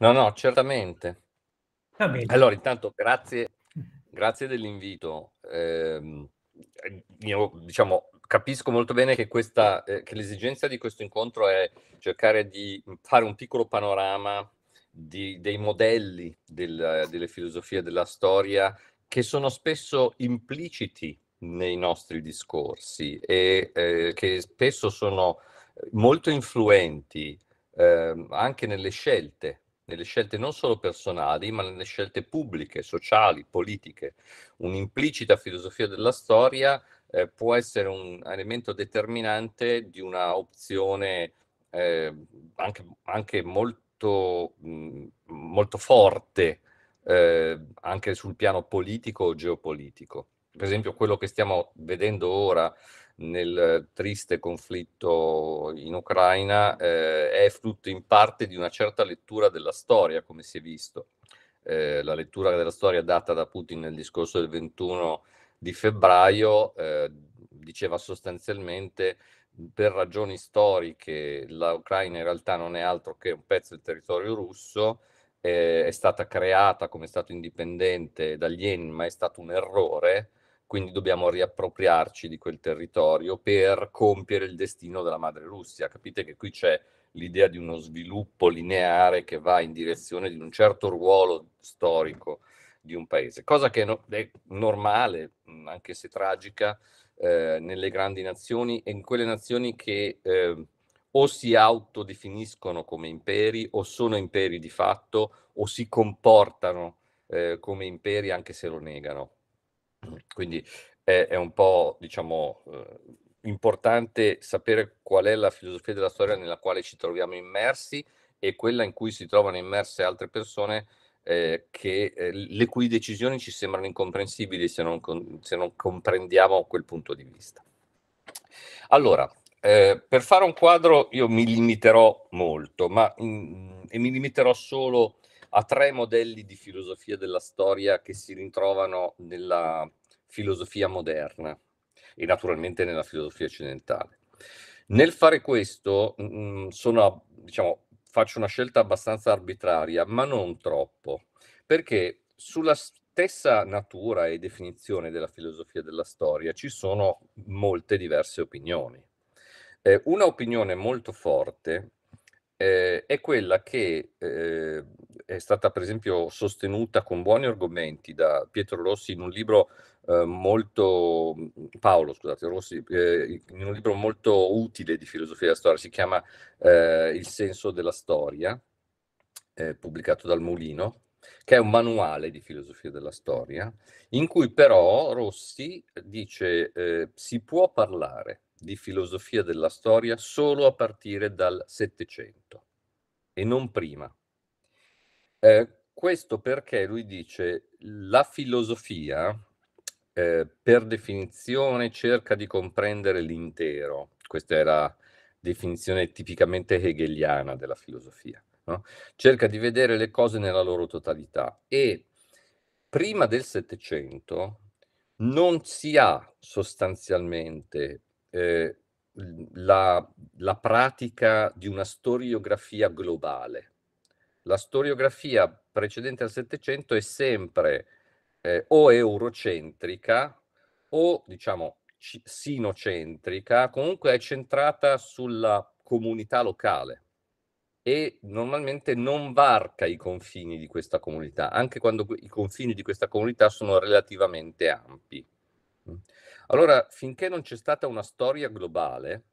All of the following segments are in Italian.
No, no, certamente. Allora, intanto grazie, mm. grazie dell'invito. Eh, io diciamo, capisco molto bene che, questa, eh, che l'esigenza di questo incontro è cercare di fare un piccolo panorama di, dei modelli del, delle filosofie della storia che sono spesso impliciti nei nostri discorsi e eh, che spesso sono molto influenti eh, anche nelle scelte nelle scelte non solo personali, ma nelle scelte pubbliche, sociali, politiche. Un'implicita filosofia della storia eh, può essere un elemento determinante di una opzione eh, anche, anche, molto, mh, mm, molto forte eh, anche sul piano politico o geopolitico. Per esempio, quello che stiamo vedendo ora nel eh, triste conflitto in Ucraina eh, è frutto in parte di una certa lettura della storia, come si è visto. Eh, la lettura della storia data da Putin nel discorso del 21 di febbraio eh, diceva sostanzialmente per ragioni storiche l'Ucraina in realtà non è altro che un pezzo del territorio russo, eh, è stata creata come Stato indipendente dagli EN, ma è stato un errore, quindi dobbiamo riappropriarci di quel territorio per compiere il destino della madre Russia. Capite che qui c'è l'idea di uno sviluppo lineare che va in direzione di un certo ruolo storico di un paese, cosa che è normale, anche se tragica, eh, nelle grandi nazioni e in quelle nazioni che eh, o si autodefiniscono come imperi o sono imperi di fatto o si comportano eh, come imperi anche se lo negano. Quindi è, è un po', diciamo, eh, importante sapere qual è la filosofia della storia nella quale ci troviamo immersi e quella in cui si trovano immerse altre persone eh, che, eh, le cui decisioni ci sembrano incomprensibili se non, con, se non comprendiamo quel punto di vista. Allora, eh, per fare un quadro io mi limiterò molto, ma mh, mm, e mi limiterò solo a tre modelli di filosofia della storia che si ritrovano nella filosofia moderna e naturalmente nella filosofia occidentale. Nel fare questo mh, mm, mm, sono, diciamo, faccio una scelta abbastanza arbitraria, ma non troppo, perché sulla stessa natura e definizione della filosofia della storia ci sono molte diverse opinioni. Eh, una opinione molto forte ehm, è quella che eh, è stata per esempio sostenuta con buoni argomenti da Pietro Rossi in un libro eh, molto mhmm, Paolo, scusate, Rossi, eh, in un libro molto utile di filosofia della storia, si chiama ehm, Il senso della storia, ehm, pubblicato dal Mulino, che è un manuale di filosofia della storia, in cui però Rossi dice ehm, si può parlare di filosofia della storia solo a partire dal Settecento e non prima. Eh, questo perché lui dice la filosofia eh, per definizione cerca di comprendere l'intero, questa è la definizione tipicamente hegeliana della filosofia, no? cerca di vedere le cose nella loro totalità e prima del Settecento non si ha sostanzialmente eh, la, la pratica di una storiografia globale. La storiografia precedente al Settecento è sempre eh, o eurocentrica o diciamo c- sinocentrica, comunque è centrata sulla comunità locale e normalmente non varca i confini di questa comunità, anche quando i confini di questa comunità sono relativamente ampi. Allora, finché non c'è stata una storia globale,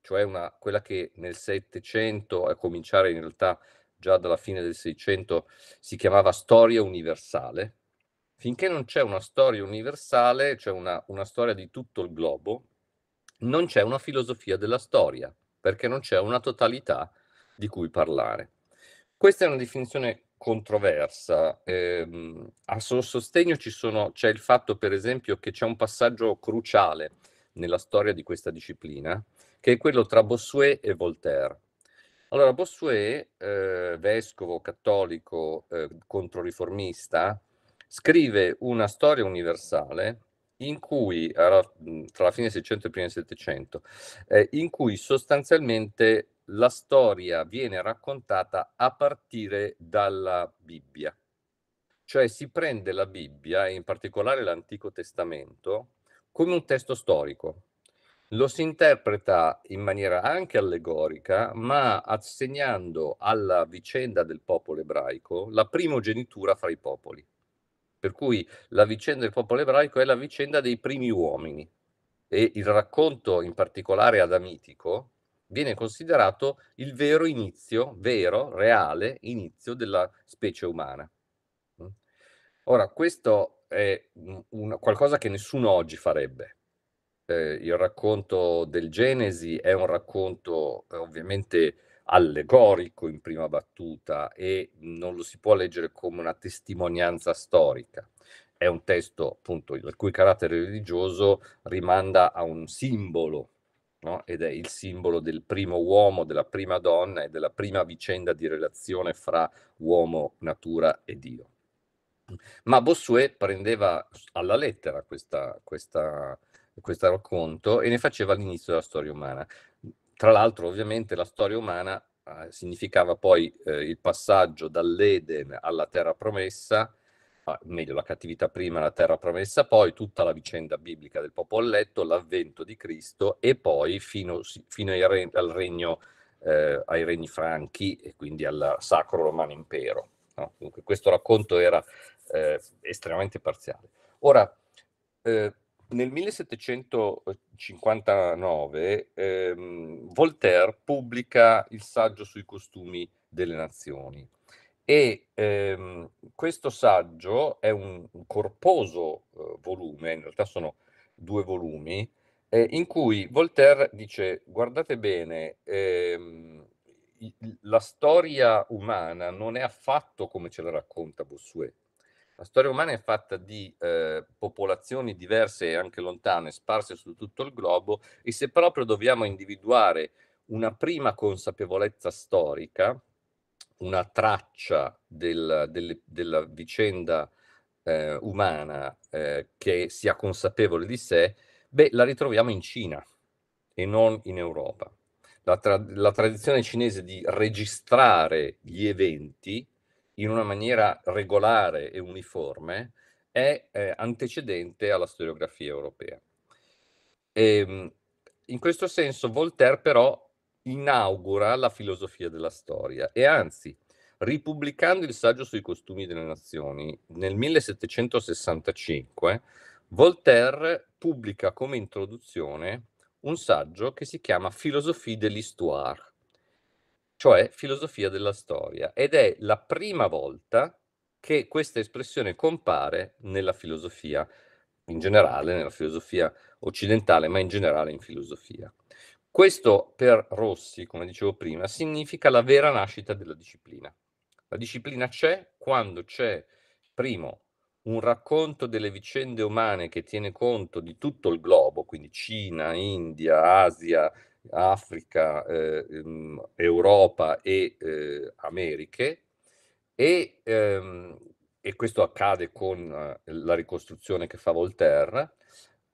cioè una, quella che nel Settecento, a cominciare in realtà già dalla fine del Seicento, si chiamava storia universale, finché non c'è una storia universale, cioè una, una storia di tutto il globo, non c'è una filosofia della storia, perché non c'è una totalità di cui parlare. Questa è una definizione controversa. Eh, a suo sostegno sono, c'è il fatto, per esempio, che c'è un passaggio cruciale nella storia di questa disciplina, che è quello tra Bossuet e Voltaire. Allora, Bossuet, eh, vescovo cattolico eh, controriformista, scrive una storia universale in cui, tra la fine del 600 e il primo del 700, eh, in cui sostanzialmente la storia viene raccontata a partire dalla Bibbia. Cioè si prende la Bibbia, e in particolare l'Antico Testamento, come un testo storico. Lo si interpreta in maniera anche allegorica, ma assegnando alla vicenda del popolo ebraico la primogenitura fra i popoli. Per cui la vicenda del popolo ebraico è la vicenda dei primi uomini e il racconto in particolare adamitico, viene considerato il vero inizio, vero, reale inizio della specie umana. Mm. Ora, questo è una, qualcosa che nessuno oggi farebbe. Eh, il racconto del Genesi è un racconto eh, ovviamente allegorico in prima battuta e non lo si può leggere come una testimonianza storica. È un testo appunto il cui carattere religioso rimanda a un simbolo no? ed è il simbolo del primo uomo, della prima donna e della prima vicenda di relazione fra uomo, natura e Dio. Ma Bossuet prendeva alla lettera questa, questa, questo racconto e ne faceva l'inizio della storia umana. Tra l'altro, ovviamente, la storia umana eh, significava poi eh, il passaggio dall'Eden alla terra promessa, meglio la cattività prima, la terra promessa poi, tutta la vicenda biblica del popolo popolletto, l'avvento di Cristo e poi fino, fino ai, al regno, eh, ai regni franchi e quindi al Sacro Romano Impero. No? Dunque questo racconto era eh, estremamente parziale. Ora, eh, nel 1759 ehm, Voltaire pubblica il saggio sui costumi delle nazioni e ehm, questo saggio è un, corposo eh, volume, in realtà sono due volumi, eh, in cui Voltaire dice, guardate bene, ehm, la storia umana non è affatto come ce la racconta Bossuet. La storia umana è fatta di eh, popolazioni diverse e anche lontane, sparse su tutto il globo, e se proprio dobbiamo individuare una prima consapevolezza storica, una traccia del, del, della vicenda eh, umana eh, che sia consapevole di sé, beh, la ritroviamo in Cina e non in Europa. La, tra- la tradizione cinese di registrare gli eventi in una maniera regolare e uniforme è eh, antecedente alla storiografia europea. E, ehm, in questo senso Voltaire però inaugura la filosofia della storia e anzi, ripubblicando il saggio sui costumi delle nazioni nel 1765, Voltaire pubblica come introduzione un saggio che si chiama Philosophie de l'Histoire, cioè filosofia della storia, ed è la prima volta che questa espressione compare nella filosofia in generale, nella filosofia occidentale, ma in generale in filosofia. Questo per Rossi, come dicevo prima, significa la vera nascita della disciplina. La disciplina c'è quando c'è, primo, un racconto delle vicende umane che tiene conto di tutto il globo, quindi Cina, India, Asia, Africa, eh, mm, Europa e eh, Americhe, e, ehm, e, questo accade con eh, la ricostruzione che fa Voltaire,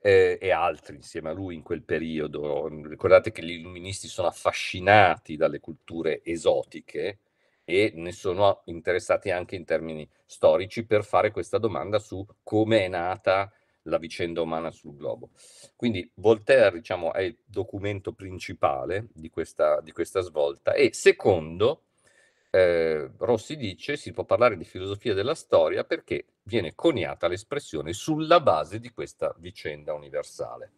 eh, e altri insieme a lui in quel periodo. Ricordate che gli illuministi sono affascinati dalle culture esotiche e ne sono interessati anche in termini storici per fare questa domanda su come è nata la vicenda umana sul globo. Quindi Voltaire diciamo, è il documento principale di questa, di questa svolta e secondo eh, Rossi dice si può parlare di filosofia della storia perché viene coniata l'espressione sulla base di questa vicenda universale.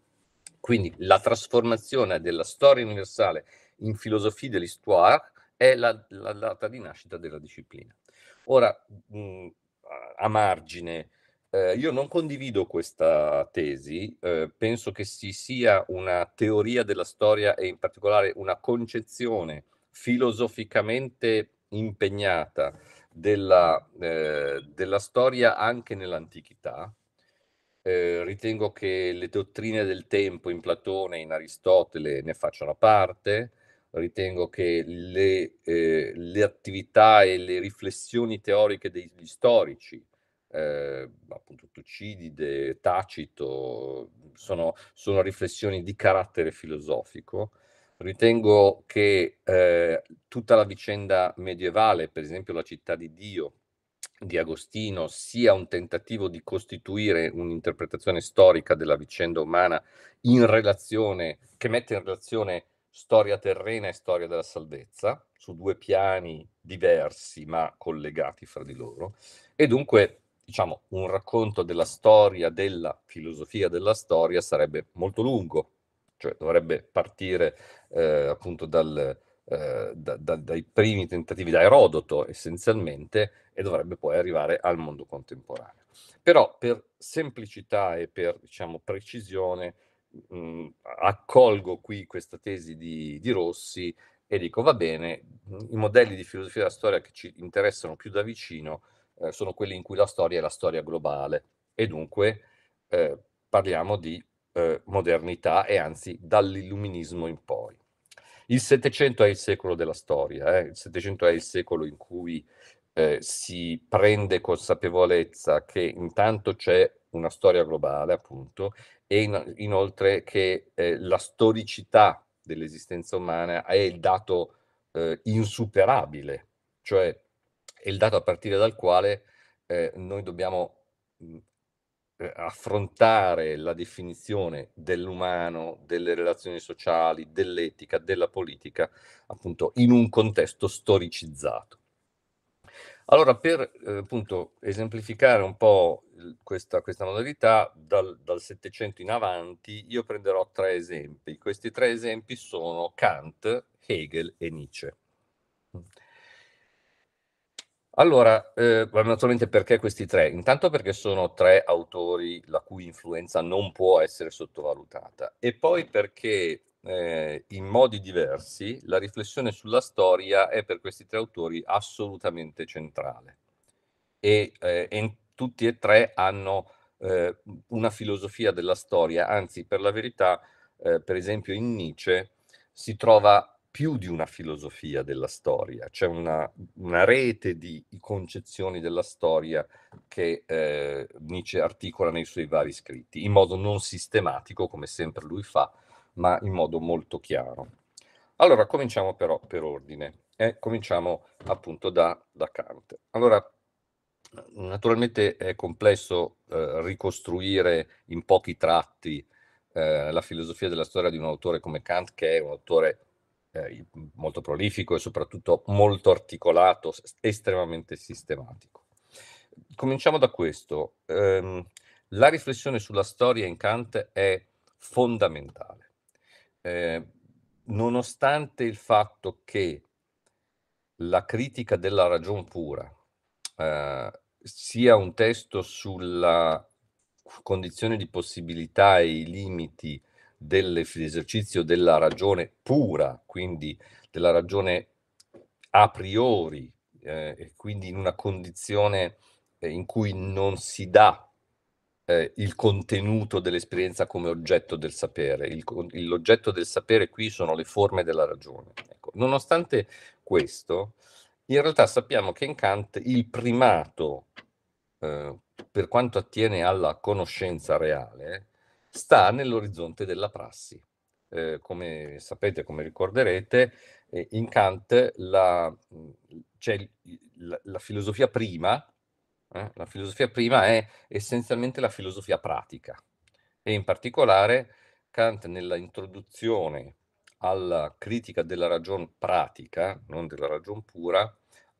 Quindi la trasformazione della storia universale in filosofia dell'histoire è la, la data di nascita della disciplina. Ora, mh, mm, a margine, eh, io non condivido questa tesi, eh, penso che si sia una teoria della storia e in particolare una concezione filosoficamente impegnata della, eh, della storia anche nell'antichità. Eh, ritengo che le dottrine del tempo in Platone e in Aristotele ne facciano parte, ritengo che le, eh, le attività e le riflessioni teoriche degli storici eh, appunto Tucidide, Tacito, sono, sono, riflessioni di carattere filosofico Ritengo che eh, tutta la vicenda medievale, per esempio la città di Dio di Agostino, sia un tentativo di costituire un'interpretazione storica della vicenda umana in relazione, che mette in relazione storia terrena e storia della salvezza, su due piani diversi ma collegati fra di loro, e dunque diciamo un racconto della storia, della filosofia della storia sarebbe molto lungo, cioè dovrebbe partire eh, appunto dal, eh, da, da, dai primi tentativi, da Erodoto essenzialmente, e dovrebbe poi arrivare al mondo contemporaneo. Però per semplicità e per diciamo, precisione mh, mm, accolgo qui questa tesi di, di Rossi e dico va bene, i modelli di filosofia della storia che ci interessano più da vicino eh, sono quelli in cui la storia è la storia globale e dunque eh, parliamo di eh, modernità e anzi dall'illuminismo in poi. Il Settecento è il secolo della storia, eh? il Settecento è il secolo in cui eh, si prende consapevolezza che intanto c'è una storia globale, appunto, e in, inoltre che eh, la storicità dell'esistenza umana è il dato eh, insuperabile, cioè è il dato a partire dal quale eh, noi dobbiamo eh, affrontare la definizione dell'umano, delle relazioni sociali, dell'etica, della politica, appunto in un contesto storicizzato. Allora, per eh, appunto esemplificare un po' questa, questa modalità, dal, Settecento in avanti, io prenderò tre esempi. Questi tre esempi sono Kant, Hegel e Nietzsche. Allora, eh, naturalmente perché questi tre? Intanto perché sono tre autori la cui influenza non può essere sottovalutata e poi perché eh, in modi diversi la riflessione sulla storia è per questi tre autori assolutamente centrale e, eh, e tutti e tre hanno eh, una filosofia della storia, anzi per la verità, eh, per esempio in Nietzsche si trova più di una filosofia della storia, c'è una, una rete di concezioni della storia che eh, Nietzsche articola nei suoi vari scritti, in modo non sistematico, come sempre lui fa, ma in modo molto chiaro. Allora, cominciamo però per ordine e eh, cominciamo appunto da, da, Kant. Allora, naturalmente è complesso eh, ricostruire in pochi tratti eh, la filosofia della storia di un autore come Kant, che è un autore eh, molto prolifico e soprattutto molto articolato, estremamente sistematico. Cominciamo da questo. Eh, la riflessione sulla storia in Kant è fondamentale, eh, nonostante il fatto che la critica della ragion pura eh, sia un testo sulla condizione di possibilità e i limiti dell'esercizio della ragione pura, quindi della ragione a priori, eh, quindi in una condizione eh, in cui non si dà eh, il contenuto dell'esperienza come oggetto del sapere. Il, l'oggetto del sapere qui sono le forme della ragione. Ecco. Nonostante questo, in realtà sappiamo che in Kant il primato, eh, per quanto attiene alla conoscenza reale, sta nell'orizzonte della prassi. Eh, come sapete, come ricorderete, eh, in Kant la, cioè, la, la filosofia prima, eh, la filosofia prima è essenzialmente la filosofia pratica e in particolare Kant nella introduzione alla critica della ragione pratica, non della ragione pura,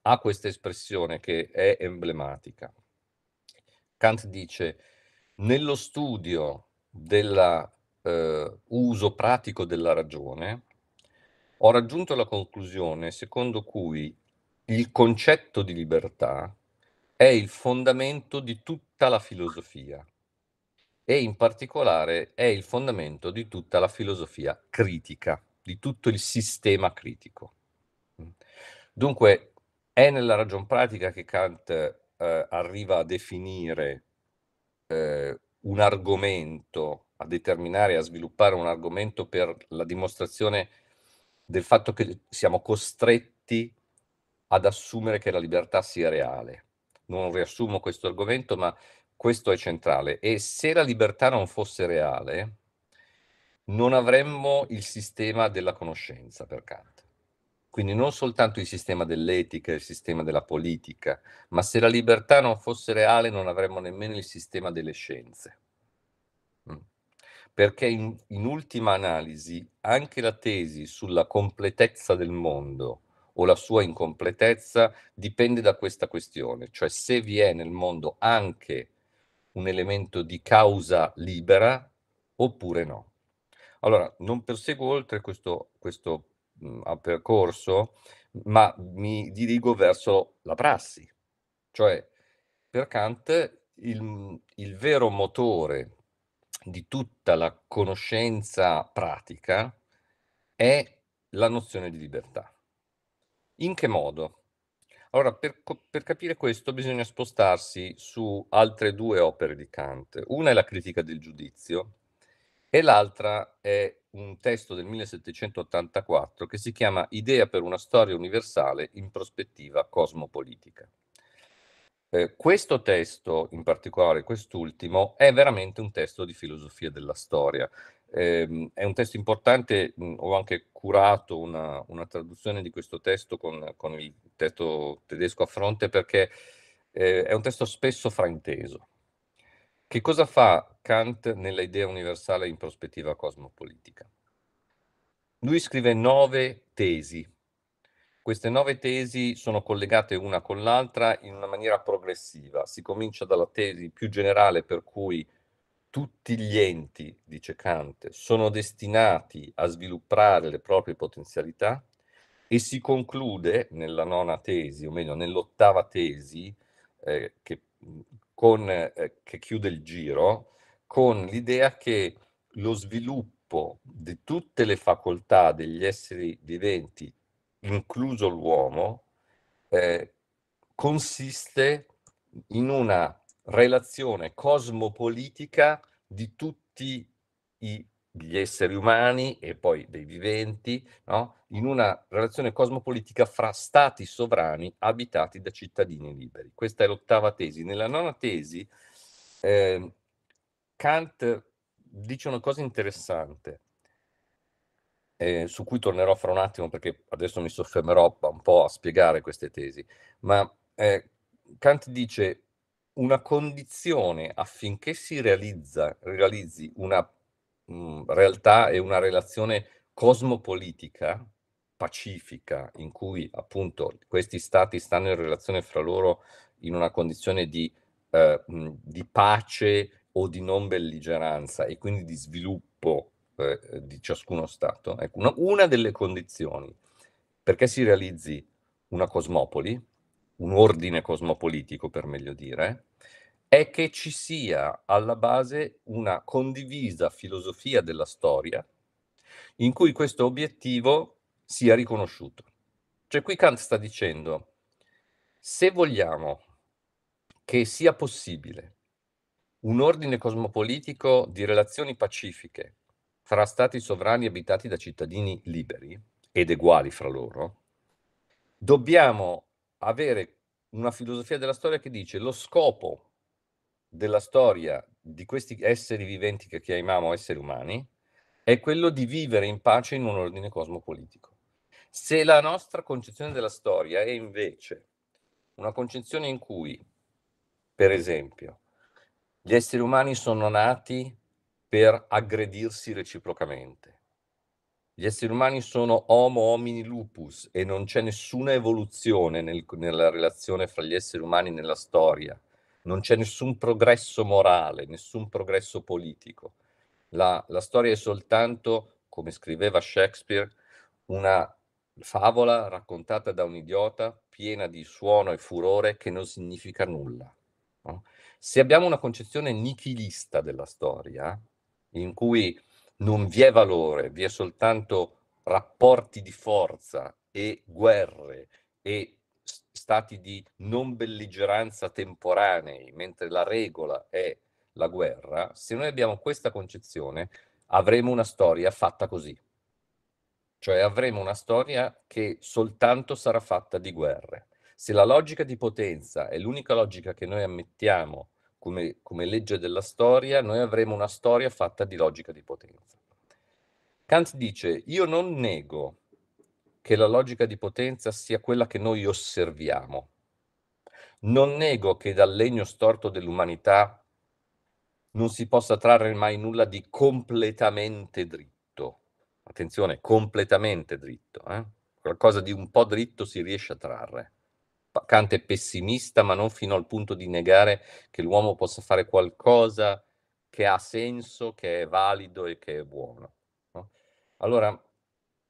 ha questa espressione che è emblematica. Kant dice nello studio dell'uso eh, pratico della ragione, ho raggiunto la conclusione secondo cui il concetto di libertà è il fondamento di tutta la filosofia e in particolare è il fondamento di tutta la filosofia critica, di tutto il sistema critico. Dunque è nella ragion pratica che Kant eh, arriva a definire eh, un argomento, a determinare, a sviluppare un argomento per la dimostrazione del fatto che siamo costretti ad assumere che la libertà sia reale. Non riassumo questo argomento, ma questo è centrale. E se la libertà non fosse reale, non avremmo il sistema della conoscenza per Kant. Quindi non soltanto il sistema dell'etica, il sistema della politica, ma se la libertà non fosse reale non avremmo nemmeno il sistema delle scienze. Mm. Perché in, in ultima analisi anche la tesi sulla completezza del mondo o la sua incompletezza dipende da questa questione, cioè se vi è nel mondo anche un elemento di causa libera oppure no. Allora, non perseguo oltre questo, questo mh, mhmm, a percorso, ma mi dirigo verso la prassi. Cioè, per Kant il, il vero motore di tutta la conoscenza pratica è la nozione di libertà. In che modo? Allora, per, per, capire questo bisogna spostarsi su altre due opere di Kant. Una è la critica del giudizio e l'altra è un testo del 1784 che si chiama Idea per una storia universale in prospettiva cosmopolitica. Eh, questo testo, in particolare quest'ultimo, è veramente un testo di filosofia della storia. Eh, è un testo importante, mh, ho anche curato una, una, traduzione di questo testo con, con il testo tedesco a fronte perché eh, è un testo spesso frainteso. Che cosa fa Kant nella idea universale in prospettiva cosmopolitica? Lui scrive nove tesi. Queste nove tesi sono collegate una con l'altra in una maniera progressiva. Si comincia dalla tesi più generale per cui tutti gli enti, dice Kant, sono destinati a sviluppare le proprie potenzialità e si conclude nella nona tesi, o meglio nell'ottava tesi, eh, che con, eh, che chiude il giro, con l'idea che lo sviluppo di tutte le facoltà degli esseri viventi, incluso l'uomo, eh, consiste in una relazione cosmopolitica di tutti i degli esseri umani e poi dei viventi, no? in una relazione cosmopolitica fra stati sovrani abitati da cittadini liberi. Questa è l'ottava tesi. Nella nona tesi eh, Kant dice una cosa interessante, eh, su cui tornerò fra un attimo perché adesso mi soffermerò un po' a spiegare queste tesi, ma eh, Kant dice una condizione affinché si realizza, realizzi una Mhmm, realtà e una relazione cosmopolitica, pacifica, in cui appunto questi stati stanno in relazione fra loro in una condizione di, eh, di pace o di non belligeranza e quindi di sviluppo eh, di ciascuno Stato, ecco, una, una delle condizioni perché si realizzi una cosmopoli, un ordine cosmopolitico per meglio dire, è che ci sia alla base una condivisa filosofia della storia in cui questo obiettivo sia riconosciuto. Cioè qui Kant sta dicendo, se vogliamo che sia possibile un ordine cosmopolitico di relazioni pacifiche fra stati sovrani abitati da cittadini liberi ed uguali fra loro, dobbiamo avere una filosofia della storia che dice lo scopo della storia di questi esseri viventi che chiamiamo esseri umani è quello di vivere in pace in un ordine cosmopolitico. Se la nostra concezione della storia è invece una concezione in cui, per esempio, gli esseri umani sono nati per aggredirsi reciprocamente, gli esseri umani sono homo homini lupus e non c'è nessuna evoluzione nel, nella relazione fra gli esseri umani nella storia, non c'è nessun progresso morale, nessun progresso politico. La, la storia è soltanto, come scriveva Shakespeare, una favola raccontata da un idiota piena di suono e furore che non significa nulla. No? Se abbiamo una concezione nichilista della storia, in cui non vi è valore, vi è soltanto rapporti di forza e guerre e stati di non belligeranza temporanei, mentre la regola è la guerra, se noi abbiamo questa concezione, avremo una storia fatta così. Cioè avremo una storia che soltanto sarà fatta di guerre. Se la logica di potenza è l'unica logica che noi ammettiamo come, come legge della storia, noi avremo una storia fatta di logica di potenza. Kant dice, io non nego che la logica di potenza sia quella che noi osserviamo. Non nego che dal legno storto dell'umanità non si possa trarre mai nulla di completamente dritto. Attenzione, completamente dritto. Eh? Qualcosa di un po' dritto si riesce a trarre. Kant è pessimista, ma non fino al punto di negare che l'uomo possa fare qualcosa che ha senso, che è valido e che è buono. No? Allora,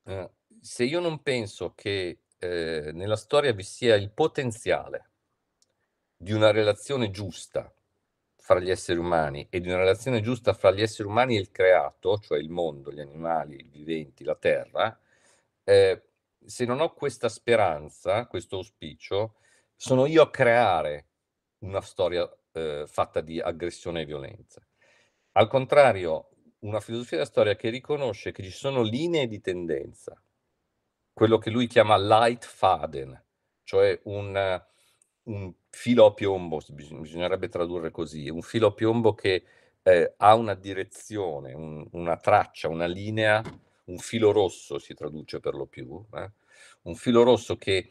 eh, se io non penso che eh, nella storia vi sia il potenziale di una relazione giusta fra gli esseri umani e di una relazione giusta fra gli esseri umani e il creato, cioè il mondo, gli animali, i viventi, la terra, eh, se non ho questa speranza, questo auspicio, sono io a creare una storia eh, fatta di aggressione e violenza. Al contrario, una filosofia della storia che riconosce che ci sono linee di tendenza quello che lui chiama light cioè un, un filo a piombo, bisognerebbe tradurre così, un filo a piombo che eh, ha una direzione, un, una traccia, una linea, un filo rosso si traduce per lo più, eh? un filo rosso che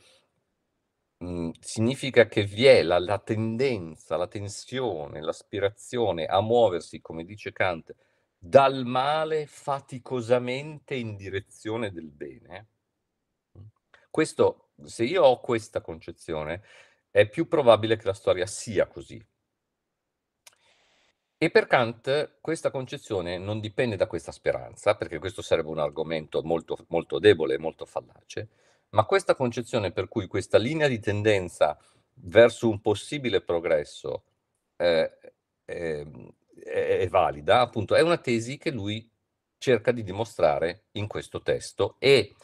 mh, mm, significa che vi è la, la, tendenza, la tensione, l'aspirazione a muoversi, come dice Kant, dal male faticosamente in direzione del bene. Questo, se io ho questa concezione, è più probabile che la storia sia così. E per Kant questa concezione non dipende da questa speranza, perché questo sarebbe un argomento molto, molto debole, molto fallace, ma questa concezione per cui questa linea di tendenza verso un possibile progresso eh, ehm, è, è valida, appunto, è una tesi che lui cerca di dimostrare in questo testo e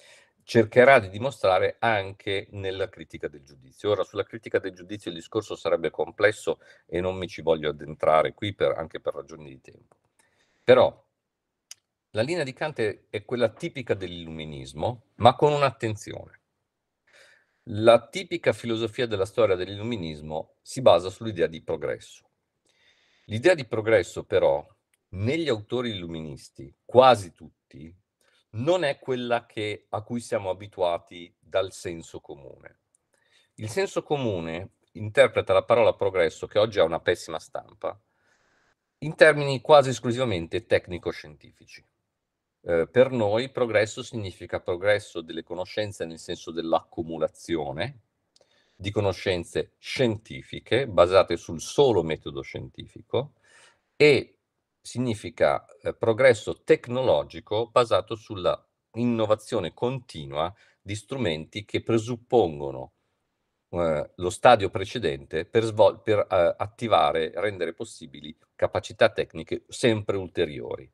cercherà di dimostrare anche nella critica del giudizio. Ora, sulla critica del giudizio il discorso sarebbe complesso e non mi ci voglio addentrare qui per, anche per ragioni di tempo. Però la linea di Kant è, è quella tipica dell'illuminismo, ma con un'attenzione. La tipica filosofia della storia dell'illuminismo si basa sull'idea di progresso. L'idea di progresso, però, negli autori illuministi, quasi tutti, non è quella che, a cui siamo abituati dal senso comune. Il senso comune interpreta la parola progresso, che oggi ha una pessima stampa, in termini quasi esclusivamente tecnico-scientifici. Eh, per noi progresso significa progresso delle conoscenze nel senso dell'accumulazione di conoscenze scientifiche basate sul solo metodo scientifico e significa eh, progresso tecnologico basato sulla innovazione continua di strumenti che presuppongono eh, lo stadio precedente per, svol- per eh, attivare, rendere possibili capacità tecniche sempre ulteriori.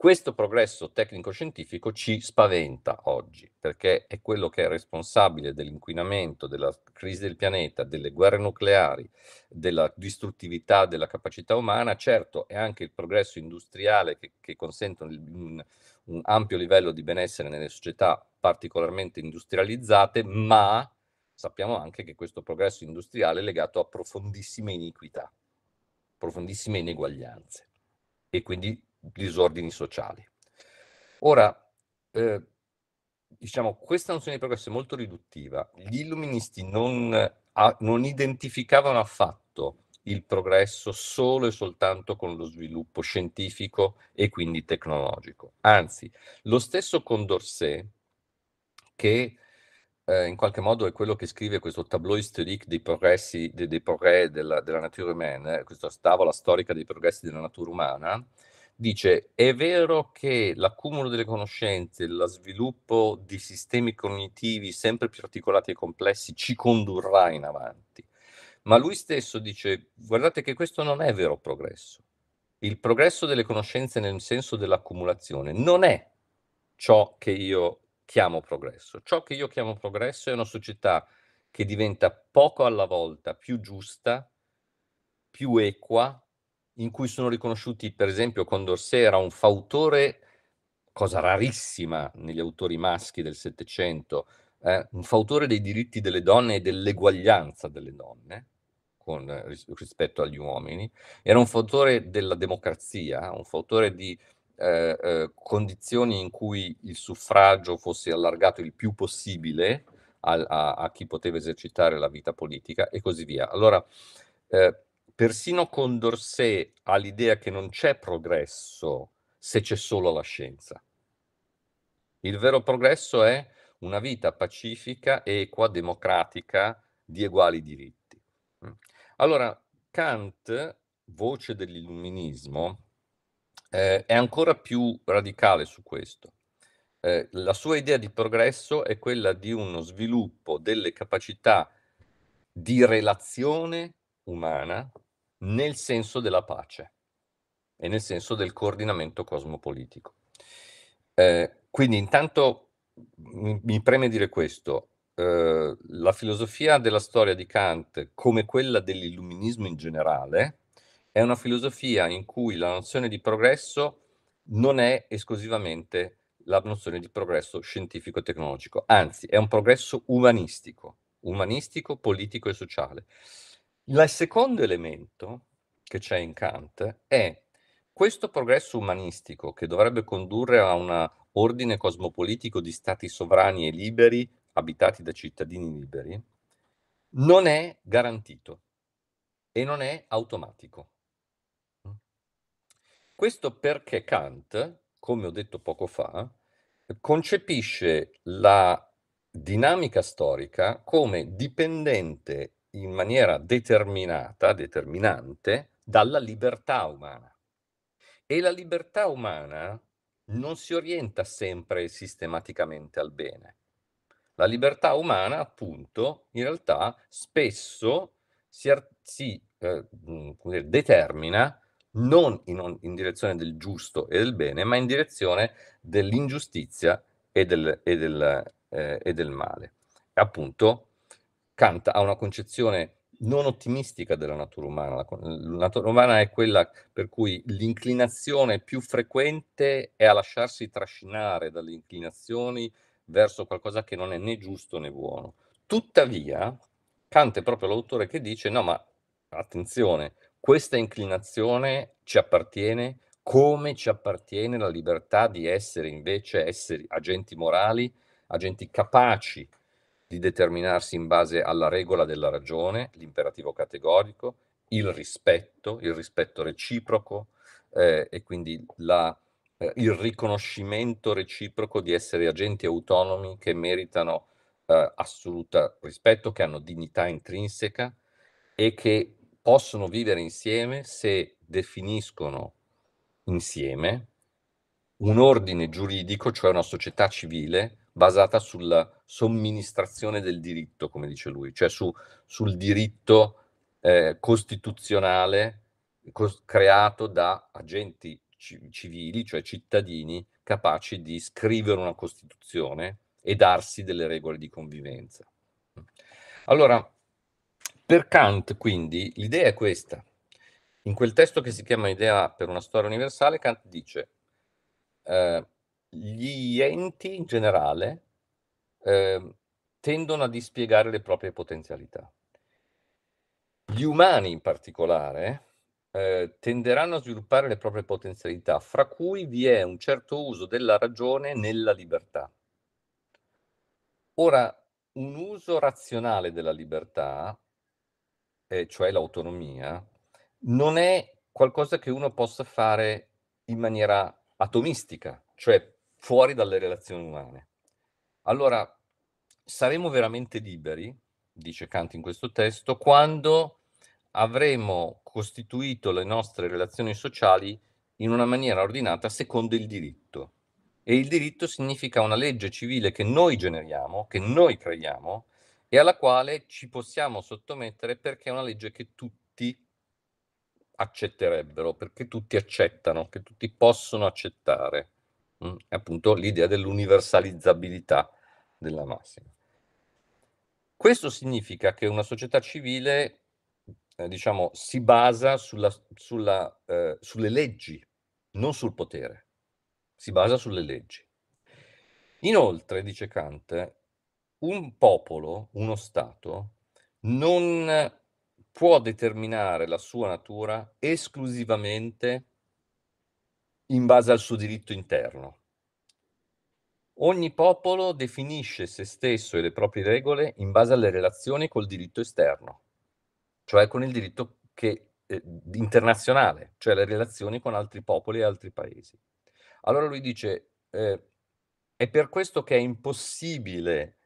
Questo progresso tecnico-scientifico ci spaventa oggi, perché è quello che è responsabile dell'inquinamento, della crisi del pianeta, delle guerre nucleari, della distruttività della capacità umana. Certo, è anche il progresso industriale che, che consente un, un ampio livello di benessere nelle società particolarmente industrializzate, ma sappiamo anche che questo progresso industriale è legato a profondissime iniquità, profondissime ineguaglianze. E quindi disordini sociali. Ora, eh, diciamo, questa nozione di progresso è molto riduttiva. Gli illuministi non, a, ah, non identificavano affatto il progresso solo e soltanto con lo sviluppo scientifico e quindi tecnologico. Anzi, lo stesso Condorcet, che eh, in qualche modo è quello che scrive questo tableau historique dei progressi, dei, dei progrès della, della natura umana, eh, questa tavola storica dei progressi della natura umana, Dice, è vero che l'accumulo delle conoscenze, lo sviluppo di sistemi cognitivi sempre più articolati e complessi ci condurrà in avanti, ma lui stesso dice, guardate che questo non è vero progresso. Il progresso delle conoscenze nel senso dell'accumulazione non è ciò che io chiamo progresso. Ciò che io chiamo progresso è una società che diventa poco alla volta più giusta, più equa, in cui sono riconosciuti, per esempio, Condorcet era un fautore, cosa rarissima negli autori maschi del Settecento, eh, un fautore dei diritti delle donne e dell'eguaglianza delle donne con, eh, rispetto agli uomini, era un fautore della democrazia, un fautore di eh, eh condizioni in cui il suffragio fosse allargato il più possibile a, a, a, chi poteva esercitare la vita politica e così via. Allora, eh, Persino Condorcet ha l'idea che non c'è progresso se c'è solo la scienza. Il vero progresso è una vita pacifica, equa, democratica, di uguali diritti. Mm. Allora, Kant, voce dell'illuminismo, eh, è ancora più radicale su questo. Eh, la sua idea di progresso è quella di uno sviluppo delle capacità di relazione umana nel senso della pace e nel senso del coordinamento cosmopolitico. Eh, quindi intanto mi, mi, preme dire questo, eh, la filosofia della storia di Kant, come quella dell'illuminismo in generale, è una filosofia in cui la nozione di progresso non è esclusivamente la nozione di progresso scientifico-tecnologico, anzi è un progresso umanistico, umanistico, politico e sociale. Il secondo elemento che c'è in Kant è questo progresso umanistico che dovrebbe condurre a un ordine cosmopolitico di stati sovrani e liberi, abitati da cittadini liberi, non è garantito e non è automatico. Questo perché Kant, come ho detto poco fa, concepisce la dinamica storica come dipendente in maniera determinata, determinante, dalla libertà umana. E la libertà umana non si orienta sempre e sistematicamente al bene. La libertà umana, appunto, in realtà spesso si, si eh, mm, determina non in, in, direzione del giusto e del bene, ma in direzione dell'ingiustizia e del, e del, eh, e del male. Appunto, Kant ha una concezione non ottimistica della natura umana. La, la, natura umana è quella per cui l'inclinazione più frequente è a lasciarsi trascinare dalle inclinazioni verso qualcosa che non è né giusto né buono. Tuttavia, Kant è proprio l'autore che dice: no, ma attenzione, questa inclinazione ci appartiene come ci appartiene la libertà di essere invece esseri, agenti morali, agenti capaci di determinarsi in base alla regola della ragione, l'imperativo categorico, il rispetto, il rispetto reciproco eh, e quindi la, eh, il riconoscimento reciproco di essere agenti autonomi che meritano eh, assoluta rispetto, che hanno dignità intrinseca e che possono vivere insieme se definiscono insieme un ordine giuridico, cioè una società civile, basata sulla somministrazione del diritto, come dice lui, cioè su, sul diritto eh, costituzionale cos- creato da agenti ci- civili, cioè cittadini, capaci di scrivere una Costituzione e darsi delle regole di convivenza. Allora, per Kant, quindi, l'idea è questa. In quel testo che si chiama Idea per una storia universale, Kant dice... Eh, gli enti in generale eh, tendono a dispiegare le proprie potenzialità. Gli umani in particolare eh, tenderanno a sviluppare le proprie potenzialità, fra cui vi è un certo uso della ragione nella libertà. Ora, un uso razionale della libertà, eh, cioè l'autonomia, non è qualcosa che uno possa fare in maniera atomistica, cioè fuori dalle relazioni umane. Allora, saremo veramente liberi, dice Kant in questo testo, quando avremo costituito le nostre relazioni sociali in una maniera ordinata secondo il diritto. E il diritto significa una legge civile che noi generiamo, che noi creiamo e alla quale ci possiamo sottomettere perché è una legge che tutti accetterebbero, perché tutti accettano, che tutti possono accettare. Mm, è appunto l'idea dell'universalizzabilità della massima. Questo significa che una società civile eh, diciamo, si basa sulla, sulla, eh, sulle leggi, non sul potere, si basa sulle leggi. Inoltre, dice Kant, un popolo, uno Stato, non può determinare la sua natura esclusivamente in base al suo diritto interno. Ogni popolo definisce se stesso e le proprie regole in base alle relazioni col diritto esterno, cioè con il diritto che, eh, internazionale, cioè le relazioni con altri popoli e altri paesi. Allora lui dice, eh, è per questo che è impossibile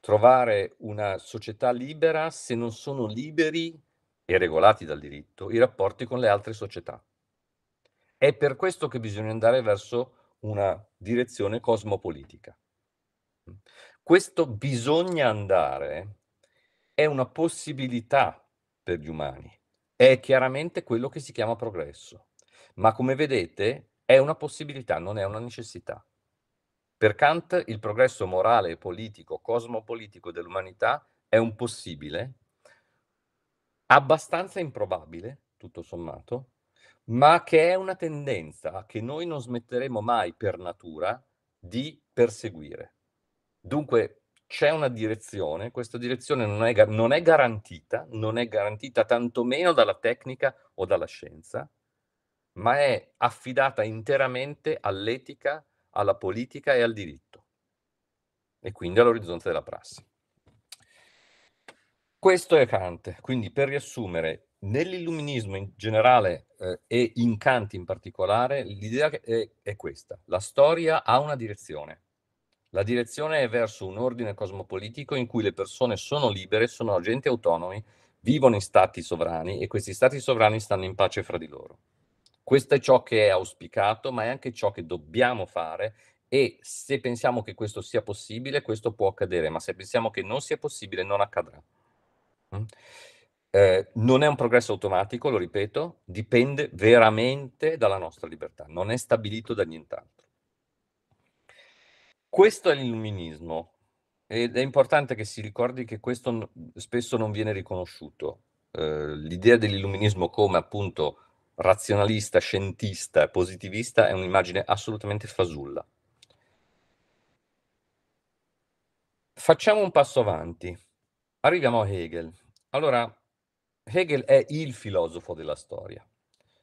trovare una società libera se non sono liberi e regolati dal diritto i rapporti con le altre società. È per questo che bisogna andare verso una direzione cosmopolitica. Questo bisogna andare è una possibilità per gli umani, è chiaramente quello che si chiama progresso, ma come vedete è una possibilità, non è una necessità. Per Kant il progresso morale, politico, cosmopolitico dell'umanità è un possibile, abbastanza improbabile, tutto sommato, ma che è una tendenza che noi non smetteremo mai per natura di perseguire. Dunque c'è una direzione, questa direzione non è, non è garantita, non è garantita tantomeno dalla tecnica o dalla scienza, ma è affidata interamente all'etica, alla politica e al diritto e quindi all'orizzonte della prassi. Questo è Kant, quindi per riassumere, nell'illuminismo in generale eh, e in Kant in particolare, l'idea è, è, questa. La storia ha una direzione. La direzione è verso un ordine cosmopolitico in cui le persone sono libere, sono agenti autonomi, vivono in stati sovrani e questi stati sovrani stanno in pace fra di loro. Questo è ciò che è auspicato, ma è anche ciò che dobbiamo fare e se pensiamo che questo sia possibile, questo può accadere, ma se pensiamo che non sia possibile, non accadrà. Mm? Eh, non è un progresso automatico, lo ripeto, dipende veramente dalla nostra libertà, non è stabilito da nient'altro. Questo è l'illuminismo ed è importante che si ricordi che questo spesso non viene riconosciuto. Eh, l'idea dell'illuminismo come appunto razionalista, scientista, positivista è un'immagine assolutamente fasulla. Facciamo un passo avanti. Arriviamo a Hegel. Allora, Hegel è il filosofo della storia.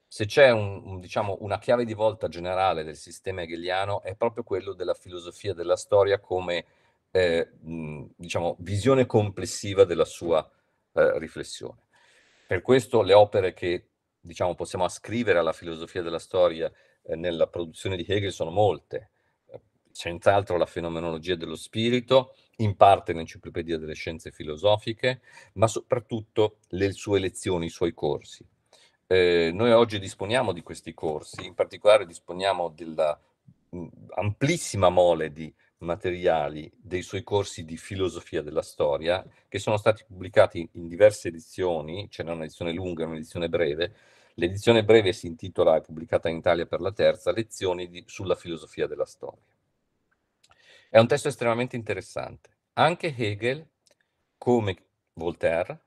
Se c'è un, un, diciamo, una chiave di volta generale del sistema hegeliano è proprio quello della filosofia della storia come eh, mh, diciamo, visione complessiva della sua eh, riflessione. Per questo le opere che diciamo, possiamo ascrivere alla filosofia della storia eh, nella produzione di Hegel sono molte senz'altro la fenomenologia dello spirito, in parte l'enciclopedia delle scienze filosofiche, ma soprattutto le sue lezioni, i suoi corsi. Eh, noi oggi disponiamo di questi corsi, in particolare disponiamo della mm, amplissima mole di materiali dei suoi corsi di filosofia della storia, che sono stati pubblicati in diverse edizioni, c'è un'edizione lunga e un'edizione breve. L'edizione breve si intitola, è pubblicata in Italia per la terza, Lezioni di, sulla filosofia della storia. È un testo estremamente interessante. Anche Hegel, come Voltaire,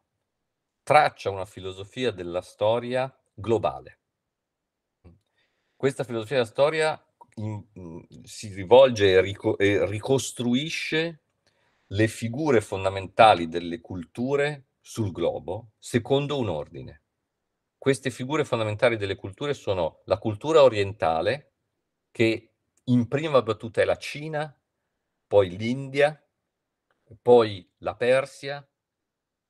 traccia una filosofia della storia globale. Questa filosofia della storia in, si rivolge e, rico, e ricostruisce le figure fondamentali delle culture sul globo secondo un ordine. Queste figure fondamentali delle culture sono la cultura orientale, che in prima battuta è la Cina, poi l'India, poi la Persia,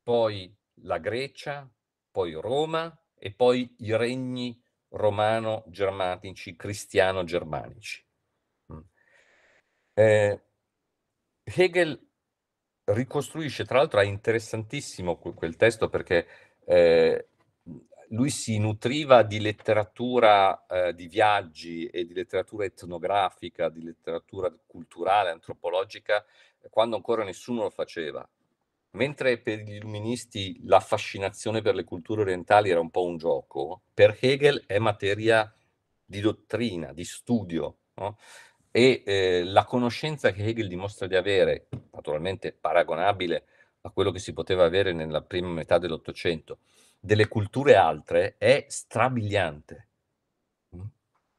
poi la Grecia, poi Roma e poi i regni romano-germanici, cristiano-germanici. Mm. Eh, Hegel ricostruisce, tra l'altro è interessantissimo quel, testo perché eh, lui si nutriva di letteratura eh, di viaggi e di letteratura etnografica, di letteratura culturale, antropologica, quando ancora nessuno lo faceva. Mentre per gli illuministi la fascinazione per le culture orientali era un po' un gioco, per Hegel è materia di dottrina, di studio. No? E eh, la conoscenza che Hegel dimostra di avere, naturalmente paragonabile a quello che si poteva avere nella prima metà dell'Ottocento, delle culture altre è strabiliante. Mm?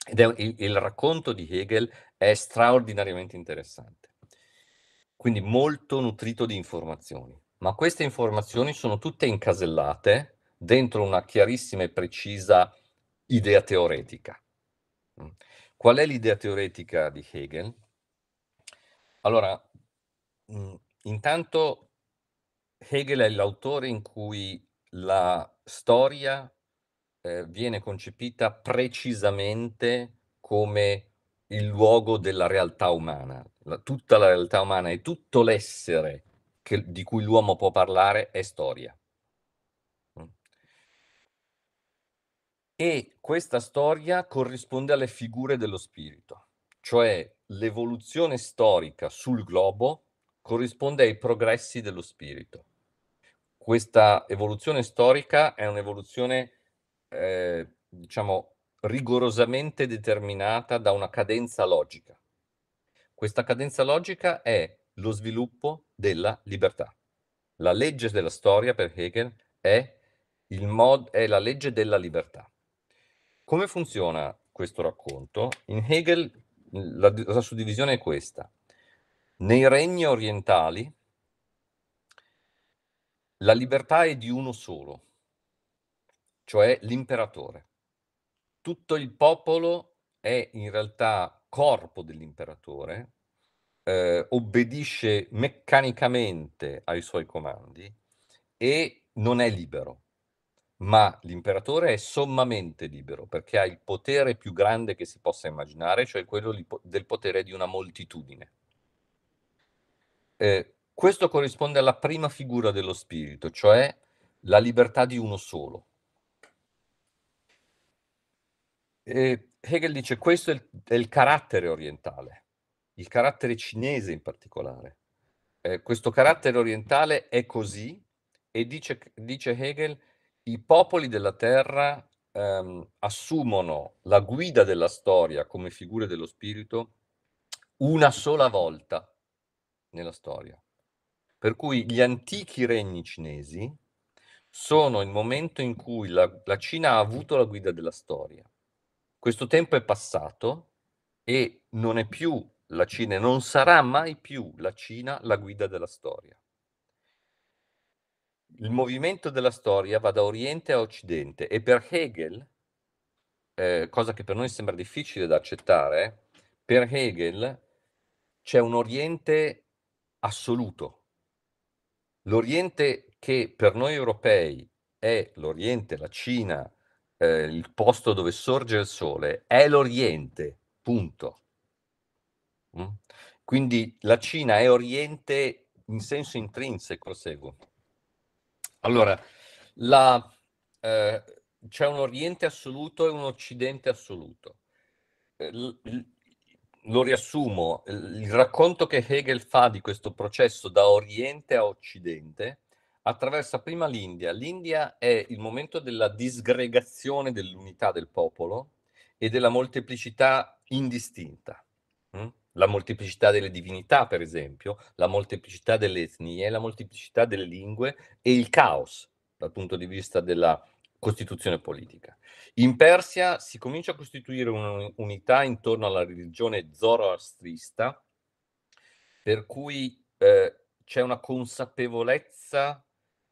Ed è, il, il racconto di Hegel è straordinariamente interessante, quindi molto nutrito di informazioni. Ma queste informazioni sono tutte incasellate dentro una chiarissima e precisa idea teoretica. Mm? Qual è l'idea teoretica di Hegel? Allora, mm, intanto Hegel è l'autore in cui la storia eh, viene concepita precisamente come il luogo della realtà umana. La, tutta la realtà umana e tutto l'essere di cui l'uomo può parlare è storia. Mm. E questa storia corrisponde alle figure dello spirito, cioè l'evoluzione storica sul globo corrisponde ai progressi dello spirito questa evoluzione storica è un'evoluzione, eh, diciamo, rigorosamente determinata da una cadenza logica. Questa cadenza logica è lo sviluppo della libertà. La legge della storia per Hegel è, mod, è la legge della libertà. Come funziona questo racconto? In Hegel la, la suddivisione è questa. Nei regni orientali la libertà è di uno solo, cioè l'imperatore. Tutto il popolo è in realtà corpo dell'imperatore, eh, obbedisce meccanicamente ai suoi comandi e non è libero. Ma l'imperatore è sommamente libero perché ha il potere più grande che si possa immaginare, cioè quello del potere di una moltitudine. Eh, questo corrisponde alla prima figura dello spirito, cioè la libertà di uno solo. E Hegel dice questo è il, è il carattere orientale, il carattere cinese in particolare. Eh, questo carattere orientale è così e dice, dice Hegel i popoli della terra ehm, assumono la guida della storia come figure dello spirito una sola volta nella storia. Per cui gli antichi regni cinesi sono il momento in cui la, la Cina ha avuto la guida della storia. Questo tempo è passato e non è più la Cina, non sarà mai più la Cina la guida della storia. Il movimento della storia va da Oriente a Occidente e per Hegel, eh, cosa che per noi sembra difficile da accettare, per Hegel c'è un Oriente assoluto, L'Oriente che per noi europei è l'Oriente, la Cina, eh, il posto dove sorge il sole, è l'Oriente, punto. Mm? Quindi la Cina è Oriente in senso intrinseco, seguo. Allora, la, eh, c'è un Oriente assoluto e un Occidente assoluto. Eh, l- lo riassumo, il racconto che Hegel fa di questo processo da Oriente a Occidente attraversa prima l'India. L'India è il momento della disgregazione dell'unità del popolo e della molteplicità indistinta. Hm? La molteplicità delle divinità, per esempio, la molteplicità delle etnie, la molteplicità delle lingue e il caos dal punto di vista della Costituzione politica. In Persia si comincia a costituire un'unità intorno alla religione zoroastrista, per cui eh, c'è una consapevolezza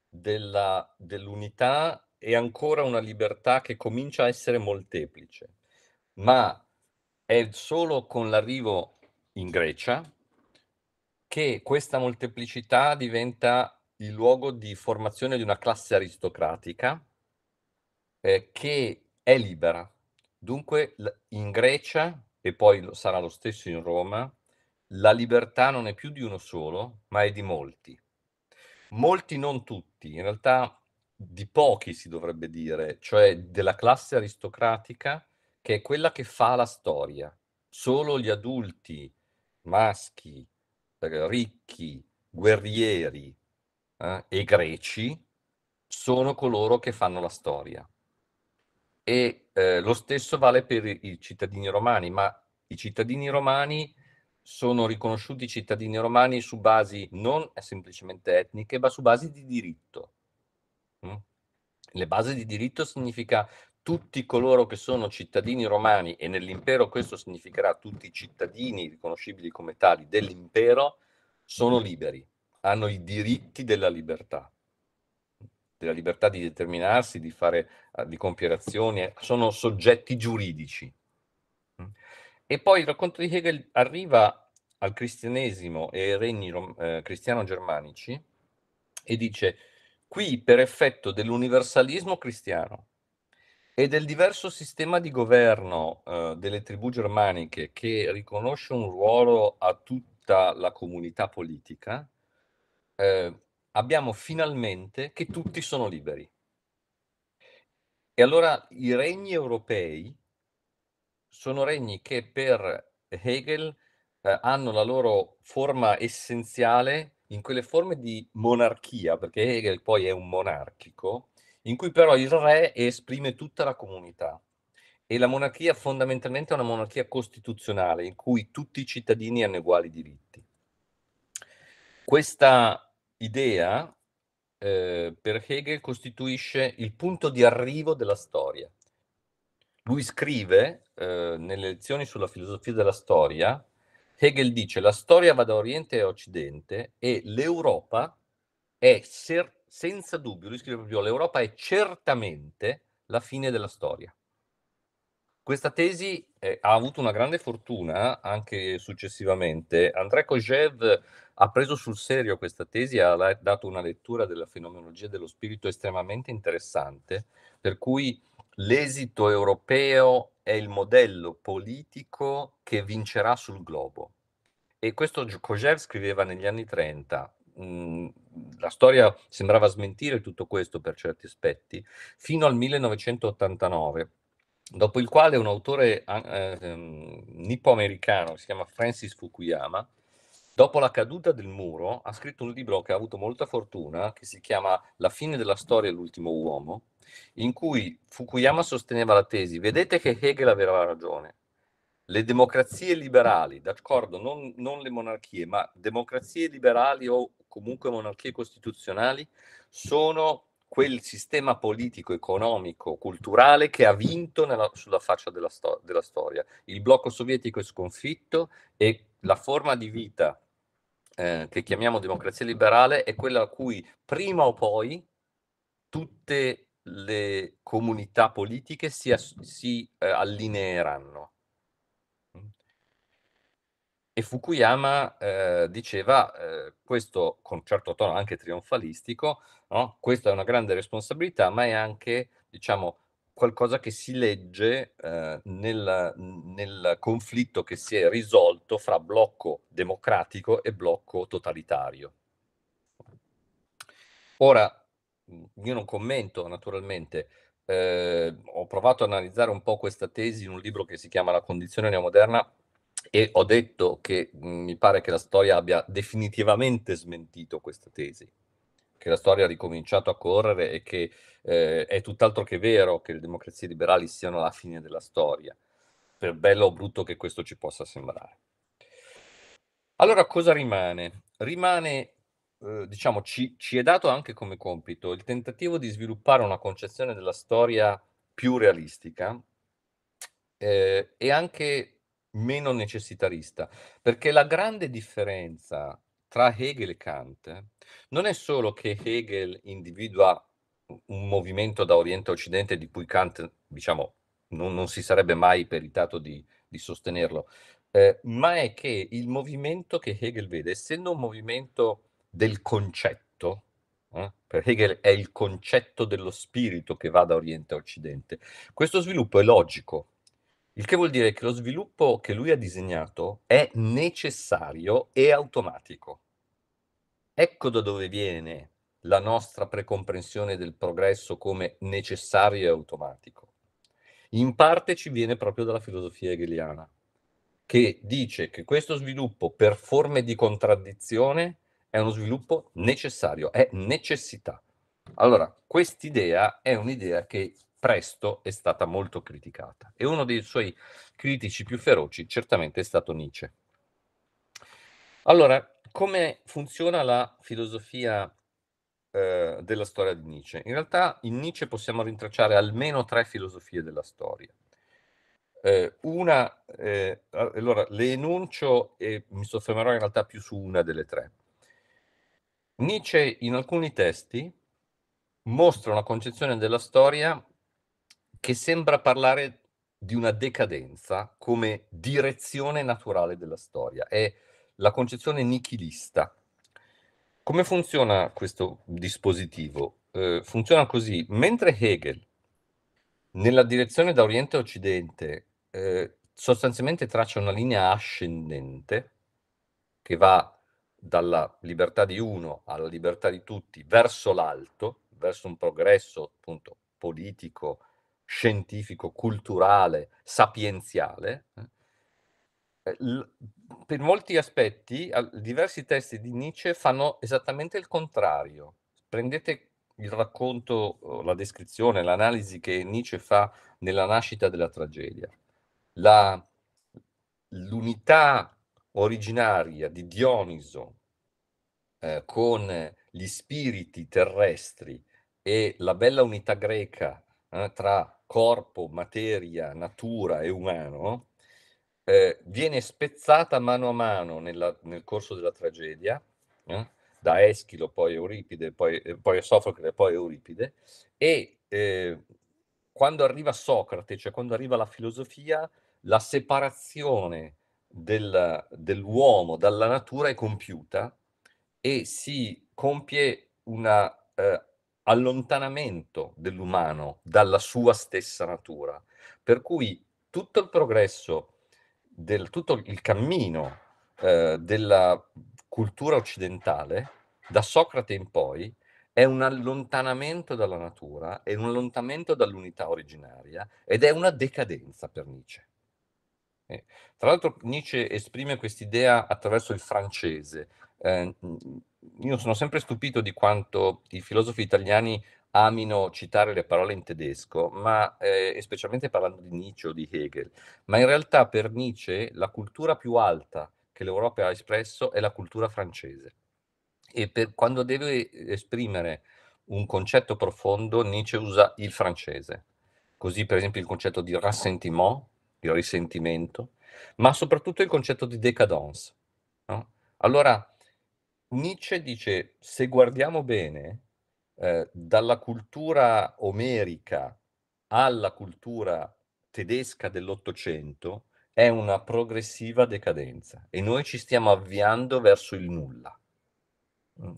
della, dell'unità e ancora una libertà che comincia a essere molteplice, ma è solo con l'arrivo in Grecia che questa molteplicità diventa il luogo di formazione di una classe aristocratica eh, che è libera. Dunque in Grecia, e poi sarà lo stesso in Roma, la libertà non è più di uno solo, ma è di molti. Molti non tutti, in realtà di pochi si dovrebbe dire, cioè della classe aristocratica che è quella che fa la storia. Solo gli adulti, maschi, eh, ricchi, guerrieri eh, e greci sono coloro che fanno la storia e eh, lo stesso vale per i cittadini romani, ma i cittadini romani sono riconosciuti cittadini romani su basi non eh, semplicemente etniche, ma su basi di diritto. Mm? Le basi di diritto significa tutti coloro che sono cittadini romani e nell'impero questo significherà tutti i cittadini riconoscibili come tali dell'impero sono liberi, hanno i diritti della libertà della libertà di determinarsi, di, fare, ah, di compiere azioni, eh, sono soggetti giuridici. Mm. E poi il racconto di Hegel arriva al cristianesimo e ai regni eh, cristiano-germanici e dice qui per effetto dell'universalismo cristiano e del diverso sistema di governo eh, delle tribù germaniche che riconosce un ruolo a tutta la comunità politica, eh, abbiamo finalmente che tutti sono liberi. E allora i regni europei sono regni che per Hegel eh, hanno la loro forma essenziale in quelle forme di monarchia, perché Hegel poi è un monarchico, in cui però il re esprime tutta la comunità. E la monarchia fondamentalmente è una monarchia costituzionale in cui tutti i cittadini hanno uguali diritti. Questa idea eh, per Hegel costituisce il punto di arrivo della storia. Lui scrive eh, nelle lezioni sulla filosofia della storia, Hegel dice la storia va da Oriente a Occidente e l'Europa è ser- senza dubbio, lui scrive proprio, l'Europa è certamente la fine della storia. Questa tesi eh, ha avuto una grande fortuna anche successivamente. André Kojev ha preso sul serio questa tesi, e ha dato una lettura della fenomenologia dello spirito estremamente interessante, per cui l'esito europeo è il modello politico che vincerà sul globo. E questo Kojev scriveva negli anni 30. Mh, mm, la storia sembrava smentire tutto questo per certi aspetti, fino al 1989, dopo il quale un autore eh, nippo-americano, si chiama Francis Fukuyama, Dopo la caduta del muro, ha scritto un libro che ha avuto molta fortuna, che si chiama La fine della storia e l'ultimo uomo, in cui Fukuyama sosteneva la tesi, vedete che Hegel aveva ragione, le democrazie liberali, d'accordo, non, non, le monarchie, ma democrazie liberali o comunque monarchie costituzionali, sono quel sistema politico, economico, culturale che ha vinto nella, sulla faccia della, sto- della storia. Il blocco sovietico è sconfitto e la forma di vita eh, che chiamiamo democrazia liberale è quella a cui prima o poi tutte le comunità politiche si, ass- si eh, allineeranno. Mm. E Fukuyama eh, diceva, eh, questo con certo tono anche trionfalistico, no? questa è una grande responsabilità, ma è anche, diciamo, qualcosa che si legge eh, nel, nel, conflitto che si è risolto fra blocco democratico e blocco totalitario. Ora, io non commento naturalmente, eh, ho provato ad analizzare un po' questa tesi in un libro che si chiama La condizione neomoderna e ho detto che mh, mi pare che la storia abbia definitivamente smentito questa tesi che la storia ha ricominciato a correre e che eh, è tutt'altro che vero che le democrazie liberali siano la fine della storia, per bello o brutto che questo ci possa sembrare. Allora cosa rimane? Rimane, eh, diciamo, ci, ci è dato anche come compito il tentativo di sviluppare una concezione della storia più realistica eh, e anche meno necessitarista, perché la grande differenza tra Hegel e Kant non è solo che Hegel individua un movimento da Oriente a Occidente di cui Kant, diciamo, non, non si sarebbe mai peritato di, di sostenerlo, eh, ma è che il movimento che Hegel vede, essendo un movimento del concetto, eh, per Hegel è il concetto dello spirito che va da Oriente a Occidente, questo sviluppo è logico, il che vuol dire che lo sviluppo che lui ha disegnato è necessario e automatico. Ecco da dove viene la nostra precomprensione del progresso come necessario e automatico. In parte ci viene proprio dalla filosofia hegeliana, che dice che questo sviluppo per forme di contraddizione è uno sviluppo necessario, è necessità. Allora, quest'idea è un'idea che presto è stata molto criticata e uno dei suoi critici più feroci certamente è stato Nietzsche. Allora, come funziona la filosofia eh, della storia di Nietzsche? In realtà in Nietzsche possiamo rintracciare almeno tre filosofie della storia. Eh, una, eh, allora le enuncio e mi soffermerò in realtà più su una delle tre. Nietzsche in alcuni testi mostra una concezione della storia che sembra parlare di una decadenza come direzione naturale della storia. È la concezione nichilista. Come funziona questo dispositivo? Eh, funziona così. Mentre Hegel, nella direzione da Oriente a Occidente, eh, sostanzialmente traccia una linea ascendente che va dalla libertà di uno alla libertà di tutti verso l'alto, verso un progresso appunto politico, scientifico, culturale, sapienziale, eh, eh, per molti aspetti diversi testi di Nietzsche fanno esattamente il contrario. Prendete il racconto, la descrizione, l'analisi che Nietzsche fa nella nascita della tragedia. La, l'unità originaria di Dioniso eh, con gli spiriti terrestri e la bella unità greca eh, tra corpo, materia, natura e umano, eh, viene spezzata mano a mano nella, nel corso della tragedia, eh? da Eschilo, poi Euripide, poi, eh, poi Sofocle, poi Euripide, e eh, quando arriva Socrate, cioè quando arriva la filosofia, la separazione del, dell'uomo dalla natura è compiuta e si compie una eh, allontanamento dell'umano dalla sua stessa natura. Per cui tutto il progresso, del, tutto il cammino eh, della cultura occidentale, da Socrate in poi, è un allontanamento dalla natura, è un allontanamento dall'unità originaria ed è una decadenza per Nietzsche. Eh, tra l'altro Nietzsche esprime quest'idea attraverso il francese. Eh, io sono sempre stupito di quanto i filosofi italiani amino citare le parole in tedesco, ma eh, specialmente parlando di Nietzsche o di Hegel, ma in realtà per Nietzsche la cultura più alta che l'Europa ha espresso è la cultura francese. E per, quando deve eh, esprimere un concetto profondo, Nietzsche usa il francese. Così per esempio il concetto di rassentiment, di risentimento, ma soprattutto il concetto di decadence. No? Allora, Nietzsche dice, se guardiamo bene, eh, dalla cultura omerica alla cultura tedesca dell'Ottocento è una progressiva decadenza e noi ci stiamo avviando verso il nulla. Mm.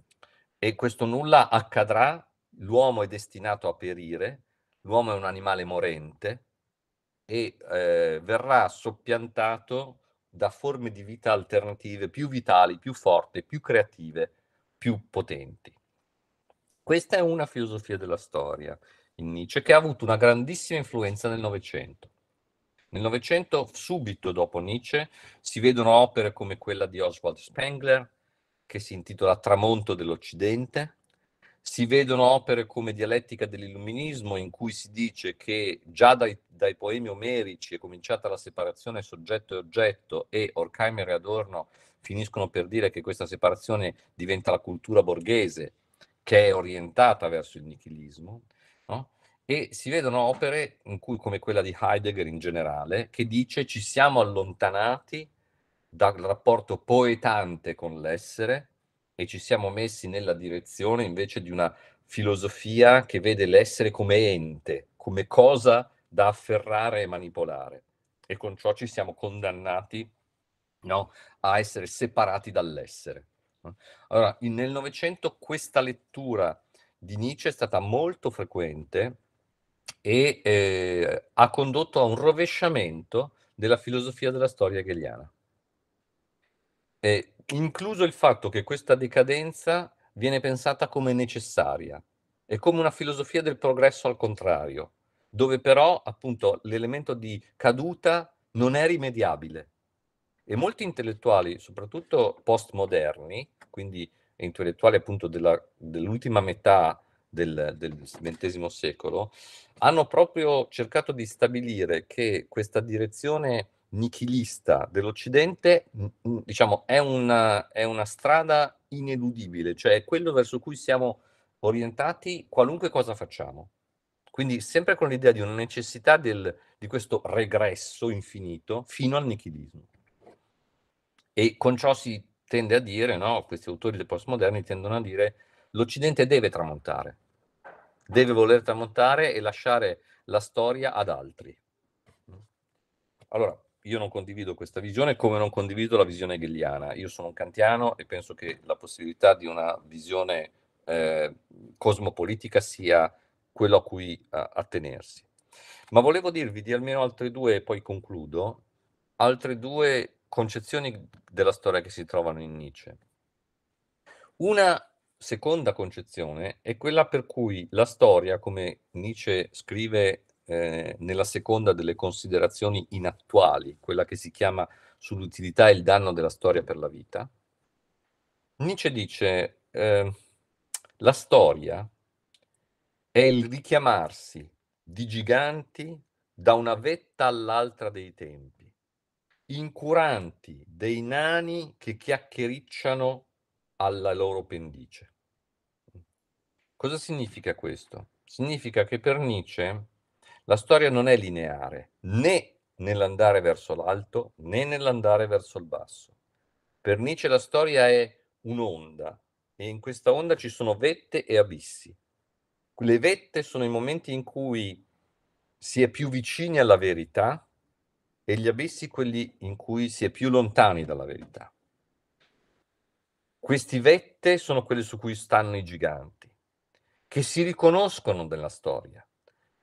E questo nulla accadrà, l'uomo è destinato a perire, l'uomo è un animale morente e eh, verrà soppiantato da forme di vita alternative più vitali, più forti, più creative, più potenti. Questa è una filosofia della storia in Nietzsche che ha avuto una grandissima influenza nel Novecento. Nel Novecento, subito dopo Nietzsche, si vedono opere come quella di Oswald Spengler, che si intitola Tramonto dell'Occidente, si vedono opere come Dialettica dell'Illuminismo, in cui si dice che già dai, dai poemi omerici è cominciata la separazione soggetto e oggetto e Horkheimer e Adorno finiscono per dire che questa separazione diventa la cultura borghese, che è orientata verso il nichilismo, no? e si vedono opere cui, come quella di Heidegger in generale, che dice ci siamo allontanati dal rapporto poetante con l'essere e ci siamo messi nella direzione invece di una filosofia che vede l'essere come ente, come cosa da afferrare e manipolare. E con ciò ci siamo condannati no, a essere separati dall'essere. Allora, nel Novecento questa lettura di Nietzsche è stata molto frequente e eh, ha condotto a un rovesciamento della filosofia della storia hegeliana. E incluso il fatto che questa decadenza viene pensata come necessaria, è come una filosofia del progresso al contrario, dove però appunto l'elemento di caduta non è rimediabile. E molti intellettuali, soprattutto postmoderni, quindi intellettuali appunto della, dell'ultima metà del, del XX secolo, hanno proprio cercato di stabilire che questa direzione nichilista dell'Occidente, diciamo, è una, è una strada ineludibile, cioè è quello verso cui siamo orientati qualunque cosa facciamo. Quindi sempre con l'idea di una necessità del, di questo regresso infinito fino al nichilismo. E con ciò si tende a dire, no, questi autori del postmoderni tendono a dire, l'Occidente deve tramontare, deve voler tramontare e lasciare la storia ad altri. Allora, io non condivido questa visione come non condivido la visione hegeliana. Io sono un kantiano e penso che la possibilità di una visione eh, cosmopolitica sia quello a cui a, attenersi. Ma volevo dirvi di almeno altre due, e poi concludo, altre due concezioni della storia che si trovano in Nietzsche. Una seconda concezione è quella per cui la storia, come Nietzsche scrive eh, nella seconda delle considerazioni inattuali, quella che si chiama sull'utilità e il danno della storia per la vita, Nietzsche dice eh, la storia è il richiamarsi di giganti da una vetta all'altra dei tempi, incuranti dei nani che chiacchiericciano alla loro pendice. Cosa significa questo? Significa che per Nietzsche la storia non è lineare, né nell'andare verso l'alto né nell'andare verso il basso. Per Nietzsche la storia è un'onda e in questa onda ci sono vette e abissi. Le vette sono i momenti in cui si è più vicini alla verità e gli abissi quelli in cui si è più lontani dalla verità. Queste vette sono quelle su cui stanno i giganti, che si riconoscono nella storia,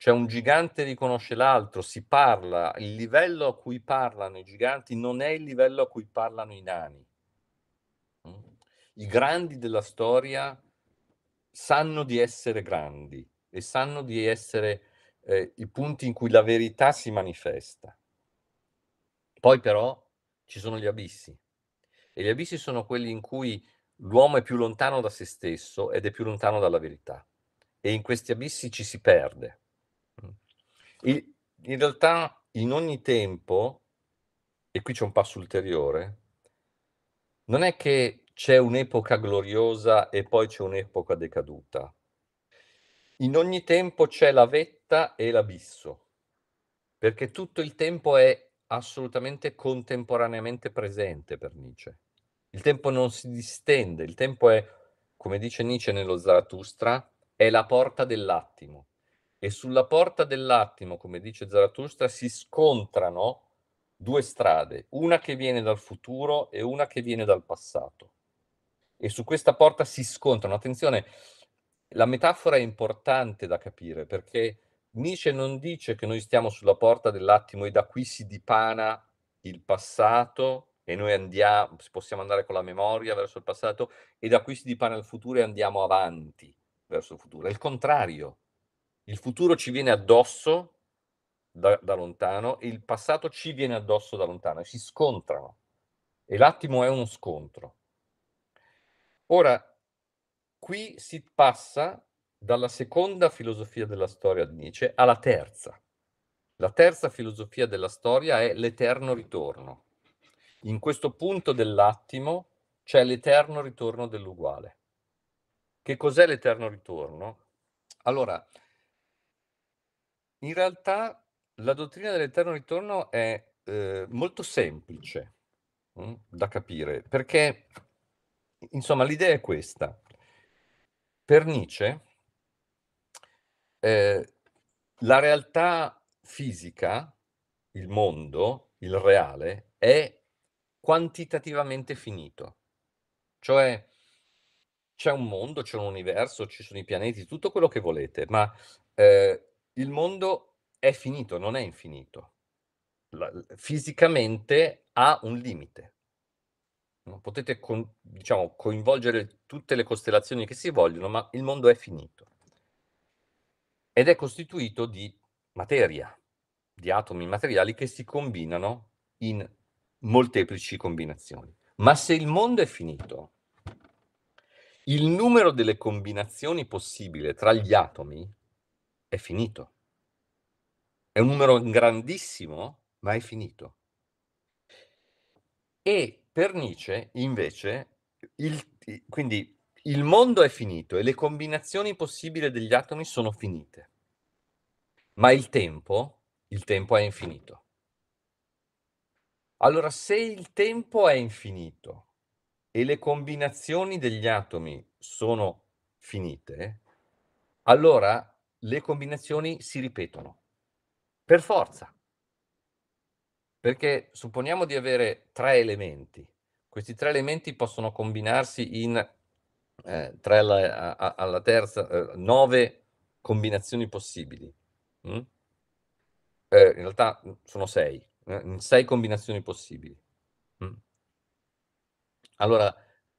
cioè un gigante riconosce l'altro, si parla, il livello a cui parlano i giganti non è il livello a cui parlano i nani. Mm? I grandi della storia sanno di essere grandi e sanno di essere eh, i punti in cui la verità si manifesta. Poi però ci sono gli abissi e gli abissi sono quelli in cui l'uomo è più lontano da se stesso ed è più lontano dalla verità e in questi abissi ci si perde in realtà in ogni tempo, e qui c'è un passo ulteriore, non è che c'è un'epoca gloriosa e poi c'è un'epoca decaduta. In ogni tempo c'è la vetta e l'abisso, perché tutto il tempo è assolutamente contemporaneamente presente per Nietzsche. Il tempo non si distende, il tempo è, come dice Nietzsche nello Zarathustra, è la porta dell'attimo e sulla porta dell'attimo, come dice Zarathustra, si scontrano due strade, una che viene dal futuro e una che viene dal passato. E su questa porta si scontrano. Attenzione, la metafora è importante da capire perché Nietzsche non dice che noi stiamo sulla porta dell'attimo e da qui si dipana il passato e noi andiamo, possiamo andare con la memoria verso il passato e da qui si dipana il futuro e andiamo avanti verso il futuro. È il contrario il futuro ci viene addosso da, da lontano e il passato ci viene addosso da lontano e si scontrano. E l'attimo è uno scontro. Ora, qui si passa dalla seconda filosofia della storia di Nietzsche alla terza. La terza filosofia della storia è l'eterno ritorno. In questo punto dell'attimo c'è l'eterno ritorno dell'uguale. Che cos'è l'eterno ritorno? Allora, in realtà la dottrina dell'eterno ritorno è eh, molto semplice mh, mm, da capire, perché insomma l'idea è questa. Per Nietzsche eh, la realtà fisica, il mondo, il reale, è quantitativamente finito. Cioè c'è un mondo, c'è un universo, ci sono i pianeti, tutto quello che volete, ma eh, il mondo è finito, non è infinito. La, fisicamente ha un limite. No? Potete con, diciamo, coinvolgere tutte le costellazioni che si vogliono, ma il mondo è finito. Ed è costituito di materia, di atomi materiali che si combinano in molteplici combinazioni. Ma se il mondo è finito, il numero delle combinazioni possibili tra gli atomi è finito. È un numero grandissimo, ma è finito. E per Nietzsche, invece, il, quindi il mondo è finito e le combinazioni possibili degli atomi sono finite. Ma il tempo, il tempo è infinito. Allora, se il tempo è infinito e le combinazioni degli atomi sono finite, allora le combinazioni si ripetono per forza. Perché supponiamo di avere tre elementi. Questi tre elementi possono combinarsi in eh, tre alla, alla terza, eh, nove combinazioni possibili. Mm? Eh, in realtà mm, sono sei, eh, sei combinazioni possibili. Mm? Allora,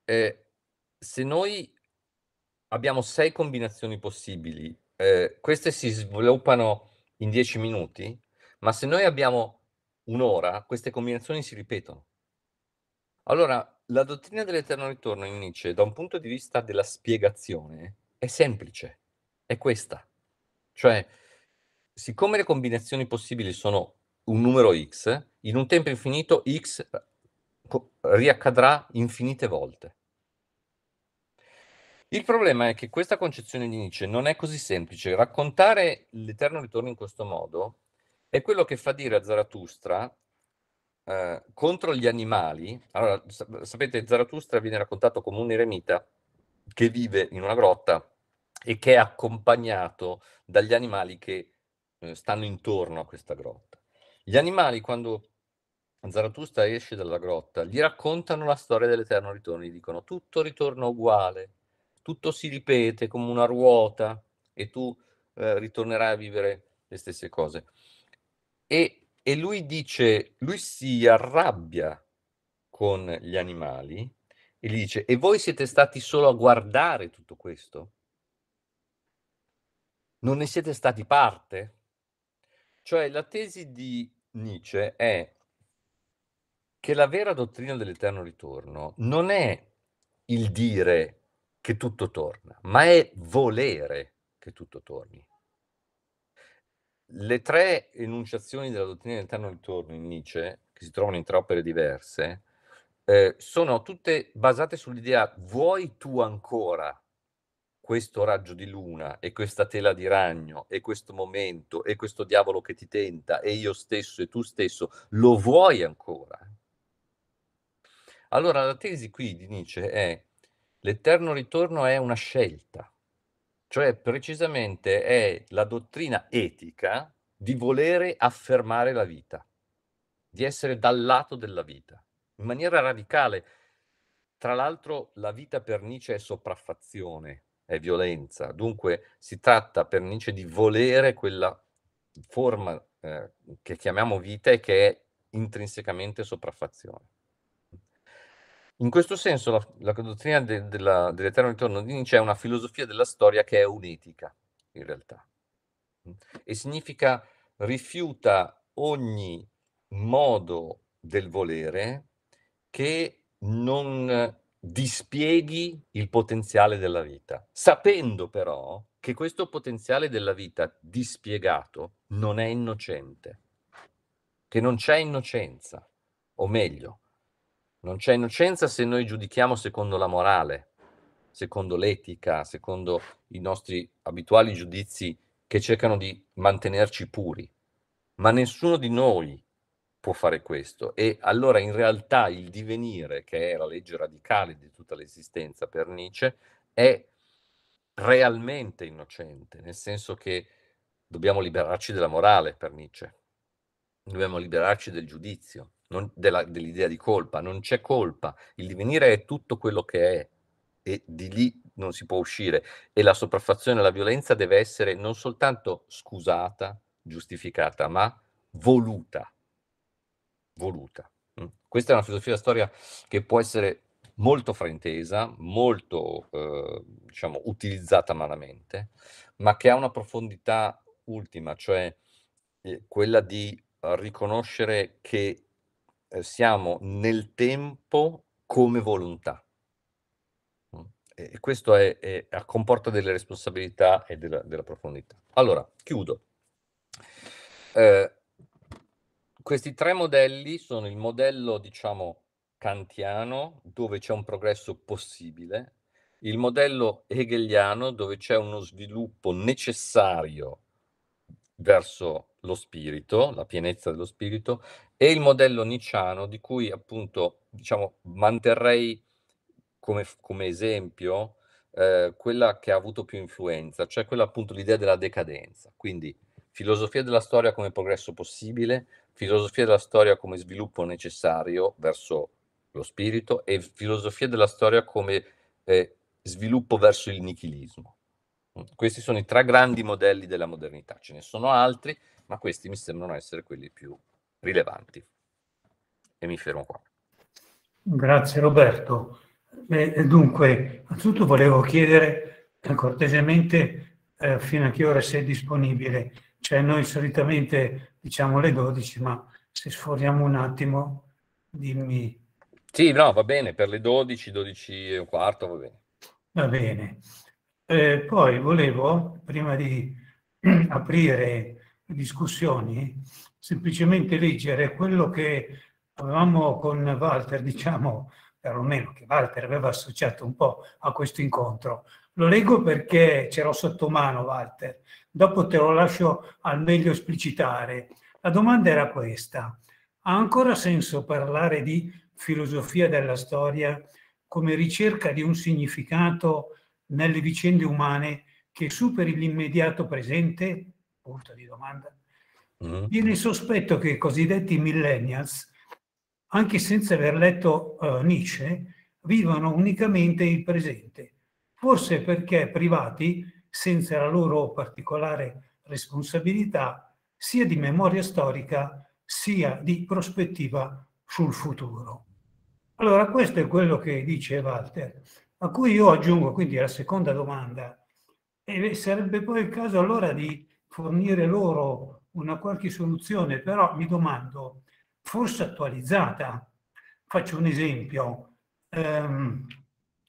eh, se noi abbiamo sei combinazioni possibili Ehm, queste si sviluppano in dieci minuti, ma se noi abbiamo un'ora, queste combinazioni si ripetono. Allora, la dottrina dell'eterno ritorno in Nietzsche, da un punto di vista della spiegazione, è semplice, è questa. Cioè, siccome le combinazioni possibili sono un numero x, in un tempo infinito x eh, riaccadrà infinite volte. Il problema è che questa concezione di Nietzsche non è così semplice. Raccontare l'eterno ritorno in questo modo è quello che fa dire a Zarathustra eh, contro gli animali. Allora, sapete, Zarathustra viene raccontato come un eremita che vive in una grotta e che è accompagnato dagli animali che eh, stanno intorno a questa grotta. Gli animali, quando Zarathustra esce dalla grotta, gli raccontano la storia dell'eterno ritorno, gli dicono tutto ritorna uguale, tutto si ripete come una ruota e tu eh, ritornerai a vivere le stesse cose. E, e lui dice, lui si arrabbia con gli animali e gli dice, e voi siete stati solo a guardare tutto questo? Non ne siete stati parte? Cioè la tesi di Nietzsche è che la vera dottrina dell'eterno ritorno non è il dire che tutto torna, ma è volere che tutto torni. Le tre enunciazioni della dottrina del terno ritorno in Nietzsche, che si trovano in tre opere diverse, eh, sono tutte basate sull'idea vuoi tu ancora questo raggio di luna e questa tela di ragno e questo momento e questo diavolo che ti tenta e io stesso e tu stesso, lo vuoi ancora? Allora la tesi qui di Nietzsche è L'eterno ritorno è una scelta, cioè precisamente è la dottrina etica di volere affermare la vita, di essere dal lato della vita, in maniera radicale. Tra l'altro la vita per Nietzsche è sopraffazione, è violenza, dunque si tratta per Nietzsche di volere quella forma eh, che chiamiamo vita e che è intrinsecamente sopraffazione. In questo senso la, la dottrina de, della, dell'eterno ritorno di Nietzsche è una filosofia della storia che è un'etica, in realtà, mm. e significa rifiuta ogni modo del volere che non dispieghi il potenziale della vita, sapendo però che questo potenziale della vita dispiegato non è innocente, che non c'è innocenza, o meglio, non c'è innocenza se noi giudichiamo secondo la morale, secondo l'etica, secondo i nostri abituali giudizi che cercano di mantenerci puri. Ma nessuno di noi può fare questo. E allora in realtà il divenire, che è la legge radicale di tutta l'esistenza per Nietzsche, è realmente innocente, nel senso che dobbiamo liberarci della morale per Nietzsche, dobbiamo liberarci del giudizio, non, della, dell'idea di colpa, non c'è colpa, il divenire è tutto quello che è e di lì non si può uscire e la sopraffazione alla violenza deve essere non soltanto scusata, giustificata, ma voluta. Voluta. Mm. Questa è una filosofia della storia che può essere molto fraintesa, molto eh, diciamo, utilizzata malamente, ma che ha una profondità ultima, cioè eh, quella di riconoscere che eh, siamo nel tempo come volontà. Mm? E questo è, è, comporta delle responsabilità e della, della profondità. Allora, chiudo. Eh, questi tre modelli sono il modello, diciamo, kantiano, dove c'è un progresso possibile, il modello hegeliano, dove c'è uno sviluppo necessario verso lo spirito, la pienezza dello spirito, e il modello nicciano di cui appunto diciamo, manterrei come, come esempio eh, quella che ha avuto più influenza, cioè quella appunto l'idea della decadenza. Quindi filosofia della storia come progresso possibile, filosofia della storia come sviluppo necessario verso lo spirito e filosofia della storia come eh, sviluppo verso il nichilismo. Questi sono i tre grandi modelli della modernità, ce ne sono altri, ma questi mi sembrano essere quelli più rilevanti. E mi fermo qua. Grazie Roberto. Beh, dunque, innanzitutto volevo chiedere cortesemente eh, fino a che ora sei disponibile. Cioè noi solitamente diciamo le 12, ma se sforiamo un attimo, dimmi. Sì, no, va bene, per le 12, 12 e un quarto, va bene. Va bene. Eh, poi volevo, prima di aprire discussioni, semplicemente leggere quello che avevamo con Walter, diciamo, perlomeno che Walter aveva associato un po' a questo incontro. Lo leggo perché ce l'ho sotto mano, Walter, dopo te lo lascio al meglio esplicitare. La domanda era questa. Ha ancora senso parlare di filosofia della storia come ricerca di un significato nelle vicende umane che superi l'immediato presente? punto di domanda. Mm. Viene il sospetto che i cosiddetti millennials, anche senza aver letto uh, Nietzsche, vivano unicamente il presente, forse perché privati, senza la loro particolare responsabilità, sia di memoria storica sia di prospettiva sul futuro. Allora, questo è quello che dice Walter, a cui io aggiungo quindi la seconda domanda. E sarebbe poi il caso allora di fornire loro una qualche soluzione, però mi domando, forse attualizzata. Faccio un esempio. Um,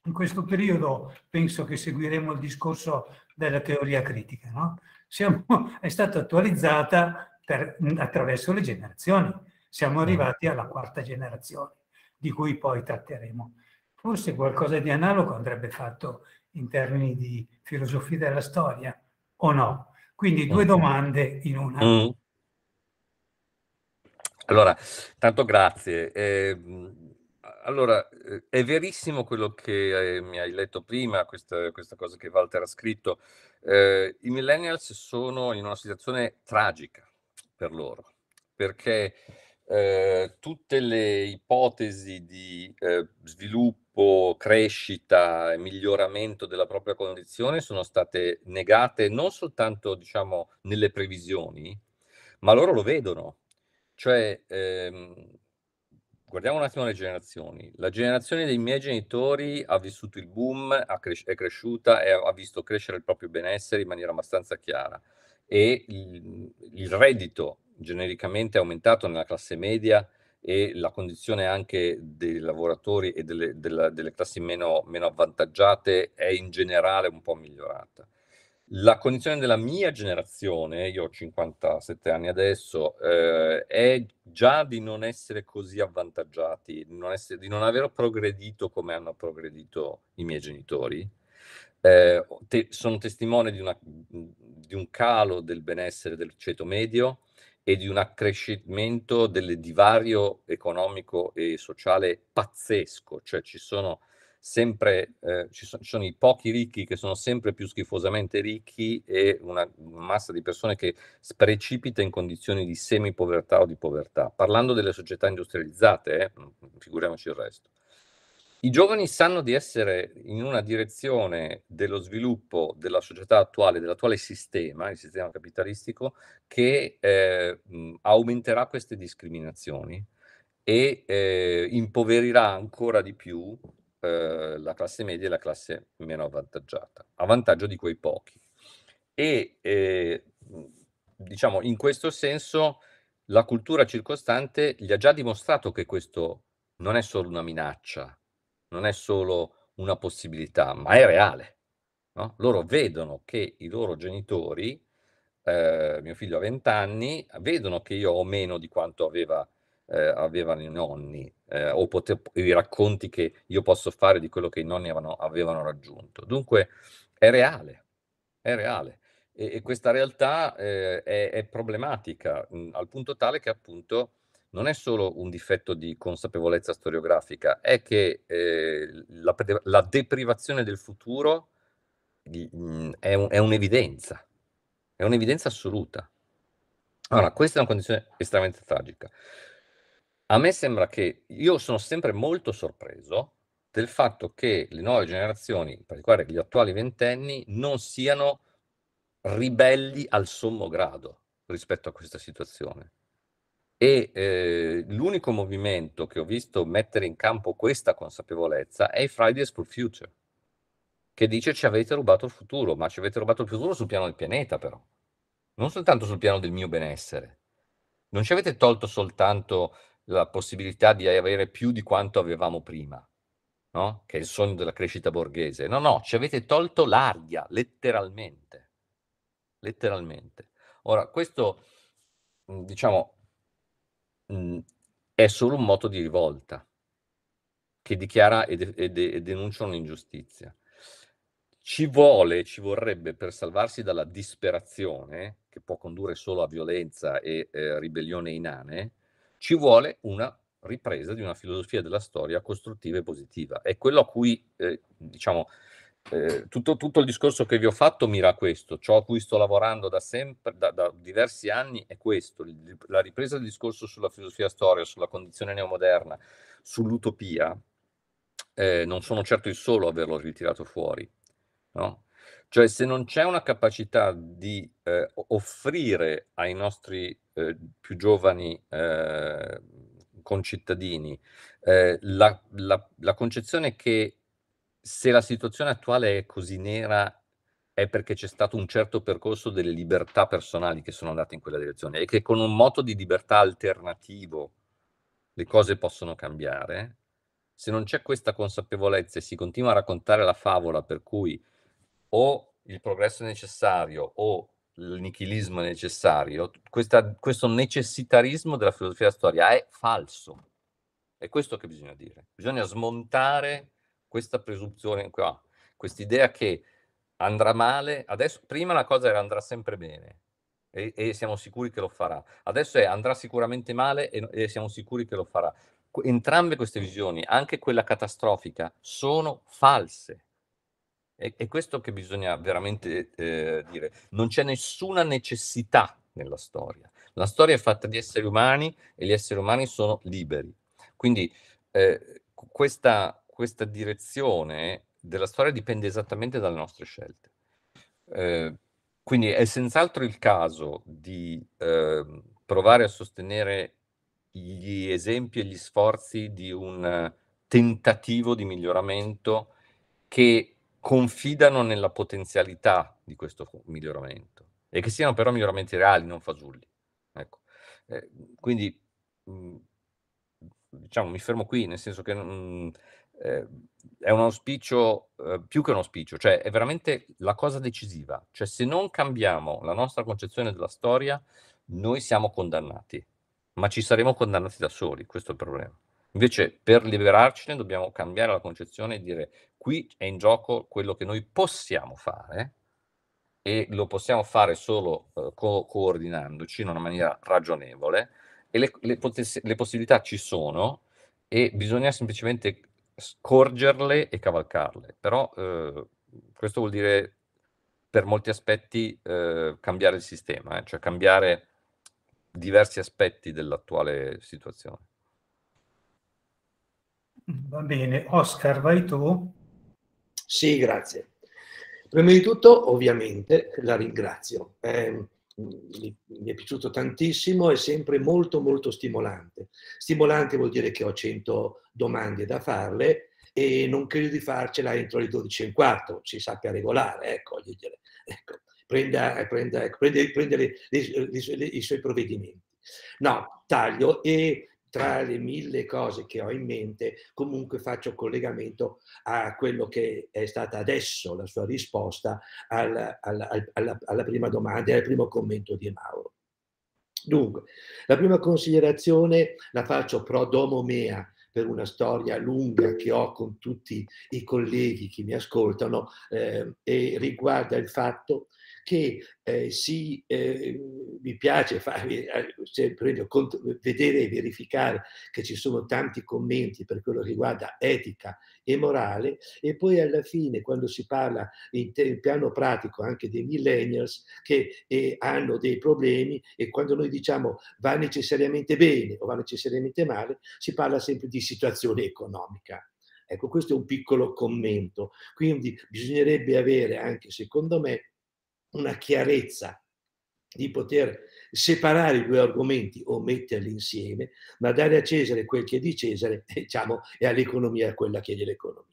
in questo periodo penso che seguiremo il discorso della teoria critica. No? Siamo, è stata attualizzata per, attraverso le generazioni. Siamo mm. arrivati alla quarta generazione, di cui poi tratteremo. Forse qualcosa di analogo andrebbe fatto in termini di filosofia della storia, o no? Quindi due domande in una. Mm. Allora, tanto grazie. Ehm, eh, allora, è verissimo quello che eh, mi hai letto prima, questa, questa, cosa che Walter ha scritto. Eh, I millennials sono in una situazione tragica per loro, perché eh, tutte le ipotesi di eh, sviluppo, crescita e miglioramento della propria condizione sono state negate non soltanto diciamo, nelle previsioni, ma loro lo vedono. Cioè, ehm, guardiamo un attimo le generazioni. La generazione dei miei genitori ha vissuto il boom, cres- è cresciuta e ha visto crescere il proprio benessere in maniera abbastanza chiara e il, il reddito genericamente è aumentato nella classe media e la condizione anche dei lavoratori e delle, della, delle classi meno, meno, avvantaggiate è in generale un po' migliorata. La condizione della mia generazione, io ho 57 anni adesso, eh, è già di non essere così avvantaggiati, di non, essere, di non aver progredito come hanno progredito i miei genitori. Eh, te, sono testimone di, una, di un calo del benessere del ceto medio, e di un accrescimento del divario economico e sociale pazzesco, cioè ci sono sempre eh, ci, so, ci, sono i pochi ricchi che sono sempre più schifosamente ricchi e una massa di persone che precipita in condizioni di semipovertà o di povertà. Parlando delle società industrializzate, eh, figuriamoci il resto. I giovani sanno di essere in una direzione dello sviluppo della società attuale, dell'attuale sistema, il sistema capitalistico, che eh, aumenterà queste discriminazioni e eh, impoverirà ancora di più eh, la classe media e la classe meno avvantaggiata, a vantaggio di quei pochi. E eh, diciamo, in questo senso la cultura circostante gli ha già dimostrato che questo non è solo una minaccia, non è solo una possibilità, ma è reale. No? Loro vedono che i loro genitori, eh, mio figlio ha 20 anni, vedono che io ho meno di quanto aveva, eh, avevano i nonni, eh, o pote- i racconti che io posso fare di quello che i nonni avevano, avevano raggiunto. Dunque è reale, è reale. E, e questa realtà eh, è, è, problematica mh, al punto tale che appunto non è solo un difetto di consapevolezza storiografica, è che eh, la, la, deprivazione del futuro mhmm, è, un, è un'evidenza, è un'evidenza assoluta. Allora, questa è una condizione estremamente tragica. A me sembra che io sono sempre molto sorpreso del fatto che le nuove generazioni, in particolare gli attuali ventenni, non siano ribelli al sommo grado rispetto a questa situazione. E eh, l'unico movimento che ho visto mettere in campo questa consapevolezza è i Fridays for Future, che dice ci avete rubato il futuro, ma ci avete rubato il futuro sul piano del pianeta però, non soltanto sul piano del mio benessere. Non ci avete tolto soltanto la possibilità di avere più di quanto avevamo prima, no? che è il sogno della crescita borghese. No, no, ci avete tolto l'aria, letteralmente. Letteralmente. Ora, questo, diciamo, mh, mhmm, è solo un moto di rivolta che dichiara e, de- e, de- e denuncia un'ingiustizia. Ci vuole, ci vorrebbe per salvarsi dalla disperazione, che può condurre solo a violenza e eh, ribellione inane, ci vuole una ripresa di una filosofia della storia costruttiva e positiva. È quello a cui, eh, diciamo, eh, tutto, tutto, il discorso che vi ho fatto mira a questo, ciò a cui sto lavorando da sempre, da, da diversi anni è questo, la ripresa del discorso sulla filosofia storia, sulla condizione neomoderna, sull'utopia, eh, non sono certo il solo a averlo ritirato fuori, no? Cioè se non c'è una capacità di eh, offrire ai nostri eh, più giovani eh, concittadini eh, la, la, la concezione che se la situazione attuale è così nera è perché c'è stato un certo percorso delle libertà personali che sono andate in quella direzione e che con un moto di libertà alternativo le cose possono cambiare. Se non c'è questa consapevolezza e si continua a raccontare la favola per cui o il progresso è necessario o il nichilismo è necessario, questa, questo necessitarismo della filosofia della storia è falso. È questo che bisogna dire. Bisogna smontare questa presunzione qua, quest'idea che andrà male, adesso prima la cosa era andrà sempre bene e, e siamo sicuri che lo farà, adesso è andrà sicuramente male e, e siamo sicuri che lo farà. Entrambe queste visioni, anche quella catastrofica, sono false. È questo che bisogna veramente eh, dire. Non c'è nessuna necessità nella storia. La storia è fatta di esseri umani e gli esseri umani sono liberi. Quindi eh, questa questa direzione della storia dipende esattamente dalle nostre scelte. Eh, quindi è senz'altro il caso di eh, provare a sostenere gli esempi e gli sforzi di un tentativo di miglioramento che confidano nella potenzialità di questo miglioramento e che siano però miglioramenti reali, non fasulli. Ecco. Eh, quindi mh, mhmm, diciamo mi fermo qui, nel senso che mh, eh, è un auspicio, eh, più che un auspicio, cioè è veramente la cosa decisiva. Cioè se non cambiamo la nostra concezione della storia, noi siamo condannati, ma ci saremo condannati da soli, questo è il problema. Invece per liberarcene dobbiamo cambiare la concezione e dire qui è in gioco quello che noi possiamo fare e lo possiamo fare solo eh, co- coordinandoci in una maniera ragionevole e le, le, poss- le possibilità ci sono e bisogna semplicemente scorgerle e cavalcarle, però eh, questo vuol dire per molti aspetti eh, cambiare il sistema, eh? cioè cambiare diversi aspetti dell'attuale situazione. Va bene, Oscar, vai tu. Sì, grazie. Prima di tutto, ovviamente, la ringrazio. Eh, mi è piaciuto tantissimo, è sempre molto molto stimolante. Stimolante vuol dire che ho 100 domande da farle e non credo di farcela entro le 12 e un quarto, si sappia regolare, ecco, ecco prenda, prenda, ecco, prende, prende le, le, le, i suoi provvedimenti. No, taglio e tra le mille cose che ho in mente, comunque faccio collegamento a quello che è stata adesso la sua risposta alla, alla, alla, alla prima domanda e al primo commento di Mauro. Dunque, la prima considerazione la faccio pro domo mea, per una storia lunga che ho con tutti i colleghi che mi ascoltano eh, e riguarda il fatto che eh, si, eh, mi piace farvi, eh, cioè, conto, vedere e verificare che ci sono tanti commenti per quello che riguarda etica e morale e poi alla fine quando si parla in, te, in piano pratico anche dei millennials che eh, hanno dei problemi e quando noi diciamo va necessariamente bene o va necessariamente male si parla sempre di situazione economica. Ecco, questo è un piccolo commento, quindi bisognerebbe avere anche, secondo me, una chiarezza di poter separare i due argomenti o metterli insieme, ma dare a Cesare quel che è di Cesare diciamo, e all'economia quella che è dell'economia.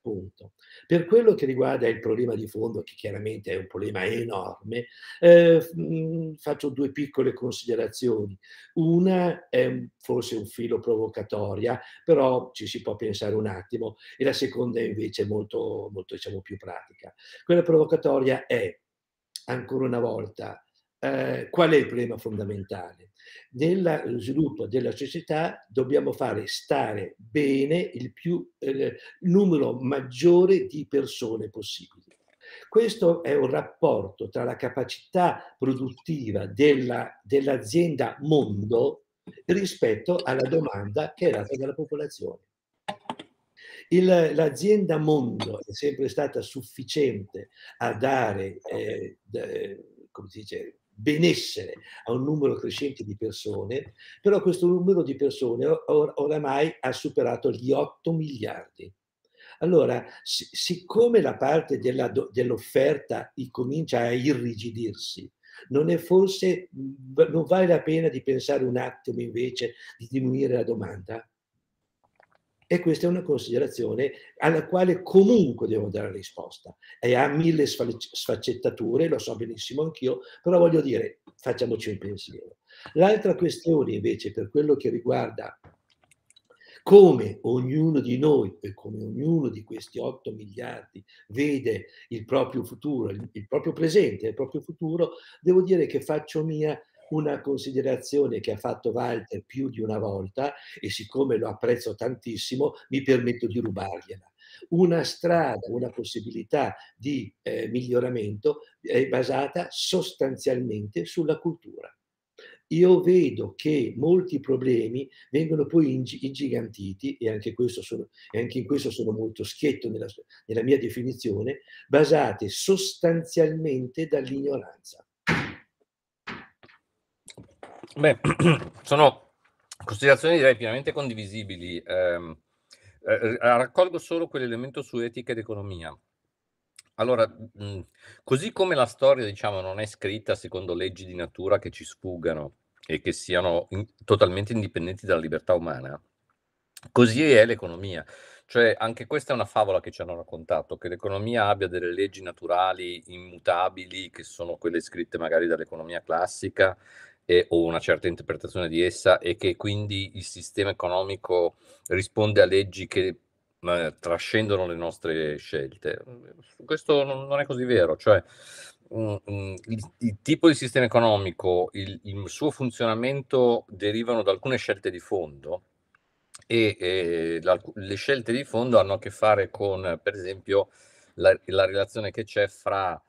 Punto. Per quello che riguarda il problema di fondo, che chiaramente è un problema enorme, eh, mm, faccio due piccole considerazioni. Una è forse un filo provocatoria, però ci si può pensare un attimo, e la seconda invece è molto, molto diciamo, più pratica. Quella provocatoria è ancora una volta, eh, qual è il problema fondamentale? Nello eh, sviluppo della società dobbiamo fare stare bene il più, eh, numero maggiore di persone possibili. Questo è un rapporto tra la capacità produttiva della, dell'azienda mondo rispetto alla domanda che è data dalla popolazione. Il, l'azienda mondo è sempre stata sufficiente a dare, eh, come si dice, benessere a un numero crescente di persone, però questo numero di persone or- oramai ha superato gli 8 miliardi. Allora, siccome la parte della, dell'offerta comincia a irrigidirsi, non è forse, mm, non vale la pena di pensare un attimo invece di diminuire la domanda? E questa è una considerazione alla quale comunque devo dare risposta. E ha mille sfaccettature, lo so benissimo anch'io, però voglio dire, facciamoci un pensiero. L'altra questione invece per quello che riguarda come ognuno di noi e come ognuno di questi 8 miliardi vede il proprio futuro, il proprio presente, il proprio futuro, devo dire che faccio mia una considerazione che ha fatto Walter più di una volta e siccome lo apprezzo tantissimo mi permetto di rubargliela. Una strada, una possibilità di eh, miglioramento è basata sostanzialmente sulla cultura io vedo che molti problemi vengono poi ingigantiti, e anche, sono, e anche in questo sono molto schietto nella, nella mia definizione, basate sostanzialmente dall'ignoranza. Beh, sono considerazioni direi pienamente condivisibili. Ehm, eh, eh, raccolgo solo quell'elemento su etica ed economia. Allora, mh, mm, così come la storia, diciamo, non è scritta secondo leggi di natura che ci sfuggano e che siano in- totalmente indipendenti dalla libertà umana, così è l'economia. Cioè, anche questa è una favola che ci hanno raccontato, che l'economia abbia delle leggi naturali immutabili, che sono quelle scritte magari dall'economia classica, e, o una certa interpretazione di essa e che quindi il sistema economico risponde a leggi che eh, trascendono le nostre scelte. Questo non, non è così vero, cioè mm, mm, il, il, tipo di sistema economico, il, il, suo funzionamento derivano da alcune scelte di fondo e eh, la, le scelte di fondo hanno a che fare con, per esempio, la, la relazione che c'è fra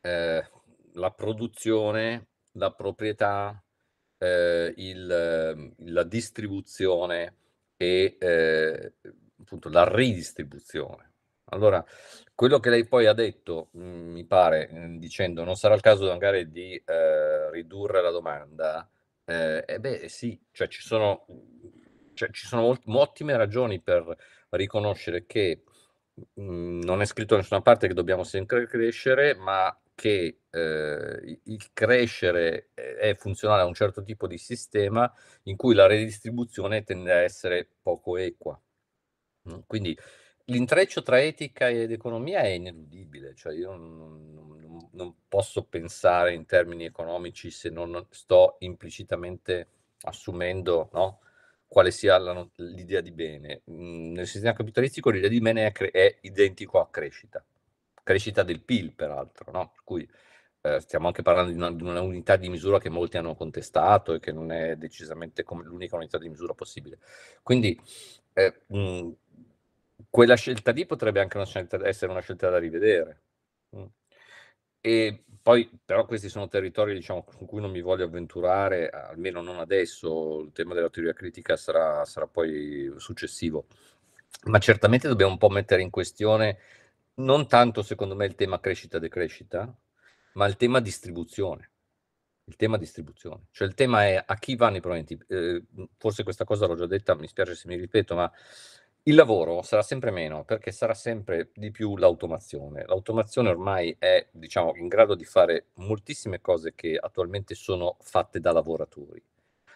eh, la produzione la proprietà, eh, il, ehm, la distribuzione e eh, appunto la ridistribuzione. Allora, quello che lei poi ha detto, mm, mi pare, mm, dicendo non sarà il caso magari di eh, ridurre la domanda, eh, eh beh sì, cioè ci sono, cioè, ci sono molt- ottime ragioni per riconoscere che mh, mm, non è scritto da nessuna parte che dobbiamo sempre crescere, ma che eh, il crescere eh, è funzionale a un certo tipo di sistema in cui la redistribuzione tende a essere poco equa. Mm. Quindi l'intreccio tra etica ed economia è ineludibile, cioè io non, non, non posso pensare in termini economici se non sto implicitamente assumendo no, quale sia la, l'idea di bene. Mm, nel sistema capitalistico l'idea di bene è, è identico a crescita crescita del PIL, peraltro, no? per cui eh, stiamo anche parlando di una, di una, unità di misura che molti hanno contestato e che non è decisamente come l'unica unità di misura possibile. Quindi eh, mh, quella scelta lì potrebbe anche una scelta, essere una scelta da rivedere. Mm. E poi, però, questi sono territori diciamo, su cui non mi voglio avventurare, almeno non adesso. Il tema della teoria critica sarà, sarà poi successivo. Ma certamente dobbiamo un po' mettere in questione non tanto secondo me il tema crescita-decrescita, ma il tema distribuzione. Il tema distribuzione, cioè il tema è a chi vanno i proventi. Eh, forse questa cosa l'ho già detta, mi spiace se mi ripeto, ma il lavoro sarà sempre meno perché sarà sempre di più l'automazione. L'automazione ormai è diciamo, in grado di fare moltissime cose che attualmente sono fatte da lavoratori.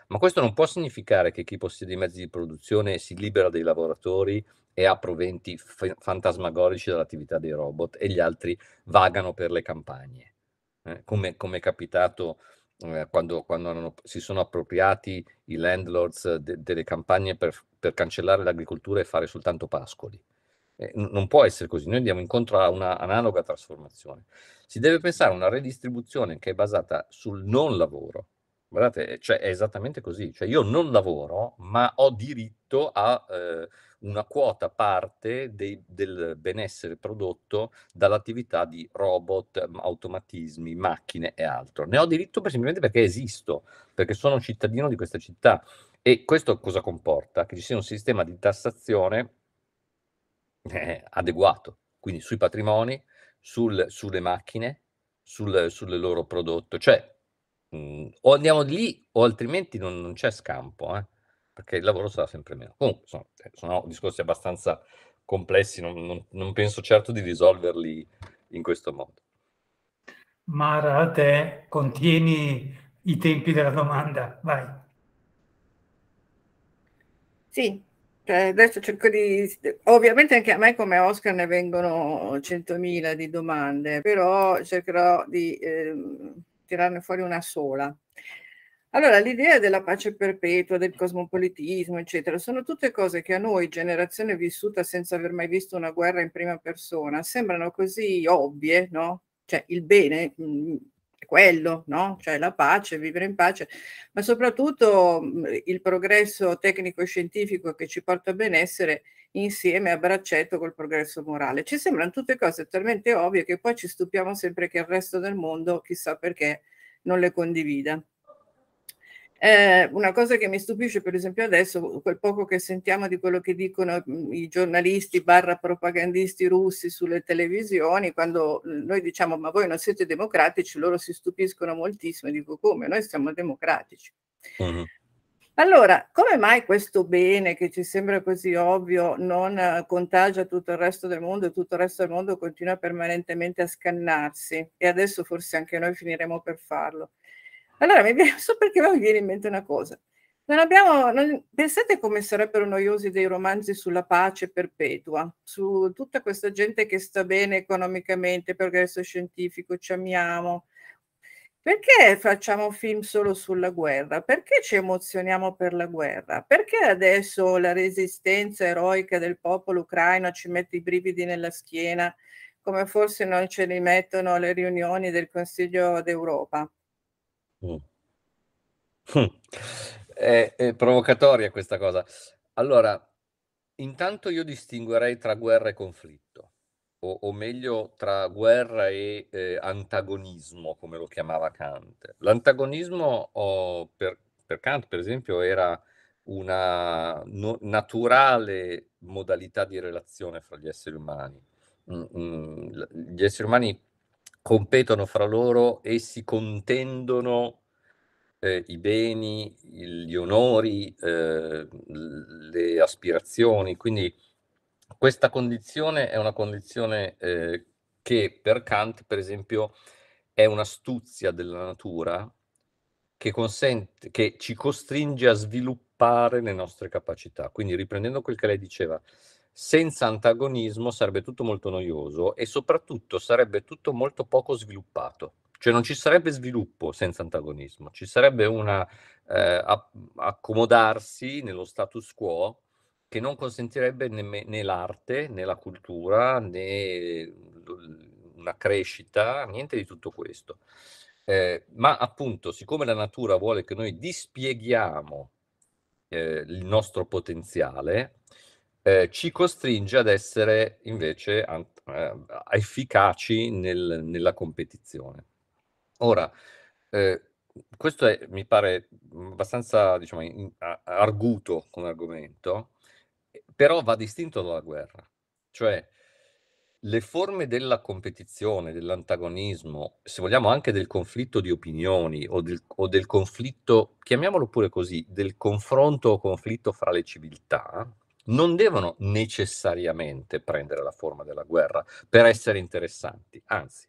Ma questo non può significare che chi possiede i mezzi di produzione si libera dei lavoratori e ha proventi f- fantasmagorici dall'attività dei robot e gli altri vagano per le campagne. Eh, come, come, è capitato eh, quando, quando hanno, si sono appropriati i landlords de- delle campagne per, per, cancellare l'agricoltura e fare soltanto pascoli. Eh, non può essere così, noi andiamo incontro a una analoga trasformazione. Si deve pensare a una redistribuzione che è basata sul non lavoro, guardate, eh, cioè, è esattamente così. Cioè, io non lavoro, ma ho diritto a eh, una quota parte dei, del benessere prodotto dall'attività di robot, automatismi, macchine e altro. Ne ho diritto per semplicemente perché esisto, perché sono un cittadino di questa città. E questo cosa comporta? Che ci sia un sistema di tassazione eh, adeguato, quindi sui patrimoni, sul, sulle macchine, sul, sul loro prodotto. Cioè, mh, mm, o andiamo di lì o altrimenti non, non c'è scampo. Eh perché il lavoro sarà sempre meno. Comunque, sono, eh, sono discorsi abbastanza complessi, non, non, non, penso certo di risolverli in questo modo. Mara, a te contieni i tempi della domanda, vai. Sì, eh, adesso cerco di... Ovviamente anche a me come Oscar ne vengono 100.000 di domande, però cercherò di eh, tirarne fuori una sola. Allora, l'idea della pace perpetua, del cosmopolitismo, eccetera, sono tutte cose che a noi, generazione vissuta senza aver mai visto una guerra in prima persona, sembrano così ovvie, no? Cioè, il bene mh, mm, è quello, no? Cioè, la pace, vivere in pace, ma soprattutto mh, mm, il progresso tecnico-scientifico che ci porta a benessere insieme a braccetto col progresso morale. Ci sembrano tutte cose talmente ovvie che poi ci stupiamo sempre che il resto del mondo, chissà perché, non le condivida. Eh, una cosa che mi stupisce, per esempio, adesso, quel poco che sentiamo di quello che dicono mm, i giornalisti barra propagandisti russi sulle televisioni, quando mm, noi diciamo ma voi non siete democratici, loro si stupiscono moltissimo e dico come? Noi siamo democratici. Uh-huh. Allora, come mai questo bene che ci sembra così ovvio non eh, contagia tutto il resto del mondo e tutto il resto del mondo continua permanentemente a scannarsi? E adesso forse anche noi finiremo per farlo. Allora, mi viene, so perché mi viene in mente una cosa. Non abbiamo, non, pensate come sarebbero noiosi dei romanzi sulla pace perpetua, su tutta questa gente che sta bene economicamente, progresso scientifico, ci amiamo. Perché facciamo film solo sulla guerra? Perché ci emozioniamo per la guerra? Perché adesso la resistenza eroica del popolo ucraino ci mette i brividi nella schiena, come forse non ce li mettono le riunioni del Consiglio d'Europa? Mm. Hm. È, è provocatoria questa cosa. Allora, intanto io distinguerei tra guerra e conflitto, o, o meglio tra guerra e eh, antagonismo, come lo chiamava Kant. L'antagonismo oh, per, per, Kant, per esempio, era una no, naturale modalità di relazione fra gli esseri umani. Mm, mm, gli esseri umani competono fra loro e si contendono eh, i beni, gli onori, eh, le aspirazioni. Quindi questa condizione è una condizione eh, che per Kant, per esempio, è un'astuzia della natura che, consente, che ci costringe a sviluppare le nostre capacità. Quindi riprendendo quel che lei diceva, senza antagonismo sarebbe tutto molto noioso e soprattutto sarebbe tutto molto poco sviluppato. Cioè non ci sarebbe sviluppo senza antagonismo, ci sarebbe un eh, accomodarsi nello status quo che non consentirebbe né, né l'arte, né la cultura, né una crescita, niente di tutto questo. Eh, ma appunto, siccome la natura vuole che noi dispieghiamo eh, il nostro potenziale, eh, ci costringe ad essere invece eh, efficaci nel, nella competizione. Ora, eh, questo è, mi pare mm, abbastanza diciamo, in, a, arguto come argomento, però va distinto dalla guerra, cioè le forme della competizione, dell'antagonismo, se vogliamo anche del conflitto di opinioni o del, o del conflitto, chiamiamolo pure così, del confronto o conflitto fra le civiltà, non devono necessariamente prendere la forma della guerra per essere interessanti, anzi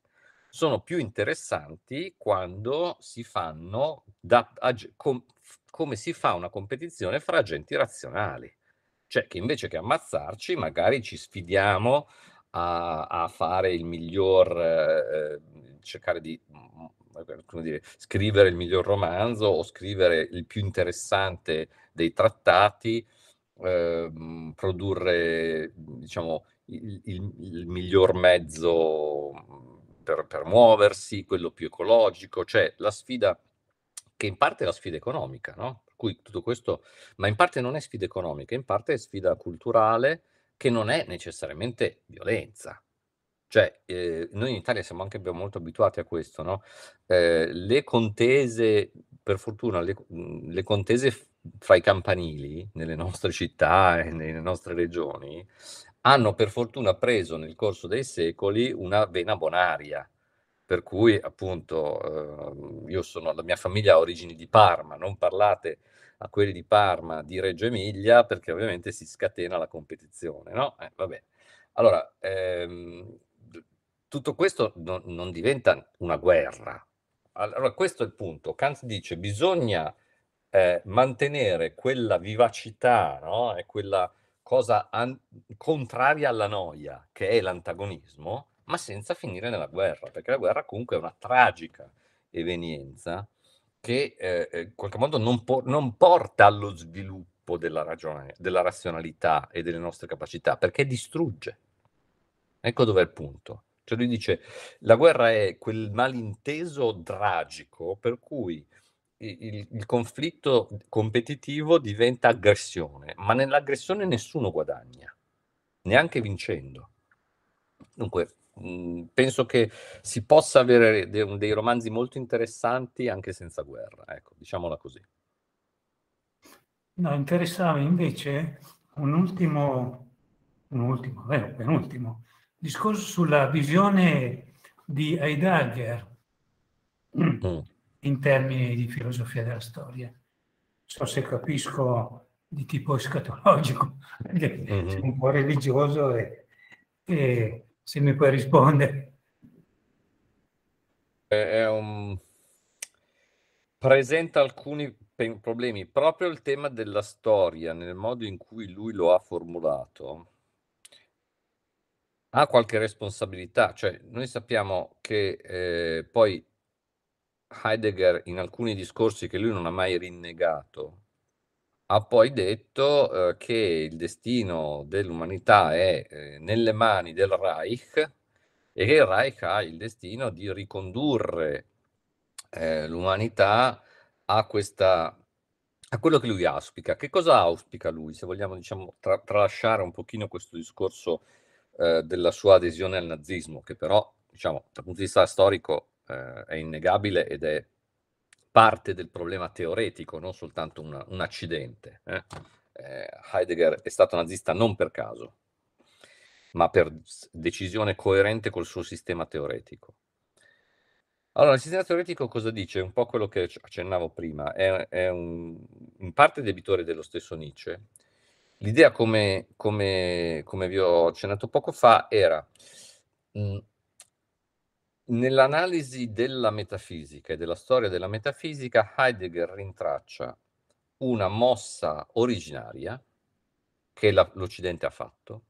sono più interessanti quando si fanno da, ag, com, come si fa una competizione fra agenti razionali, cioè che invece che ammazzarci magari ci sfidiamo a, a fare il miglior, eh, cercare di mm, come dire, scrivere il miglior romanzo o scrivere il più interessante dei trattati Ehm, produrre diciamo, il, il, il miglior mezzo mhmm, per, per, muoversi, quello più ecologico, cioè la sfida che in parte è la sfida economica, no? Per cui tutto questo, ma in parte non è sfida economica, in parte è sfida culturale che non è necessariamente violenza. Cioè, eh, noi in Italia siamo anche molto abituati a questo, no? Eh, le contese, per fortuna, le, mhmm, le contese fra i campanili nelle nostre città e nelle nostre regioni hanno per fortuna preso nel corso dei secoli una vena bonaria. Per cui, appunto, eh, io sono, la mia famiglia ha origini di Parma, non parlate a quelli di Parma, di Reggio Emilia, perché ovviamente si scatena la competizione, no? Eh, va bene. Allora, ehm, tutto questo no, non diventa una guerra. Allora, questo è il punto. Kant dice bisogna eh, mantenere quella vivacità no? e quella cosa an- contraria alla noia, che è l'antagonismo, ma senza finire nella guerra, perché la guerra comunque è una tragica evenienza che eh, eh, in qualche modo non, po- non porta allo sviluppo della, ragione, della razionalità e delle nostre capacità, perché distrugge. Ecco dov'è il punto. Cioè lui dice, la guerra è quel malinteso tragico per cui il, il conflitto competitivo diventa aggressione, ma nell'aggressione nessuno guadagna, neanche vincendo. Dunque, mm, penso che si possa avere de- dei romanzi molto interessanti anche senza guerra, ecco, diciamola così. No, interessava invece un ultimo, un ultimo, vero, penultimo, discorso sulla visione di Heidegger, mm in termini di filosofia della storia. So se capisco di tipo escatologico, mm-hmm. un po' religioso e, e se mi puoi rispondere. È un... presenta alcuni problemi. Proprio il tema della storia, nel modo in cui lui lo ha formulato, ha qualche responsabilità. Cioè, noi sappiamo che eh, poi Heidegger in alcuni discorsi che lui non ha mai rinnegato, ha poi detto eh, che il destino dell'umanità è eh, nelle mani del Reich e che il Reich ha il destino di ricondurre eh, l'umanità a, questa, a quello che lui auspica. Che cosa auspica lui, se vogliamo diciamo, tra- tralasciare un pochino questo discorso eh, della sua adesione al nazismo, che però diciamo, dal punto di vista storico eh, è innegabile ed è parte del problema teoretico, non soltanto una, un accidente. Eh? Eh, Heidegger è stato nazista non per caso, ma per decisione coerente col suo sistema teoretico. Allora, il sistema teoretico cosa dice? Un po' quello che accennavo prima, è, è un, in parte debitore dello stesso Nietzsche. L'idea, come, come, come vi ho accennato poco fa, era mh, mm, Nell'analisi della metafisica e della storia della metafisica, Heidegger rintraccia una mossa originaria che la, l'Occidente ha fatto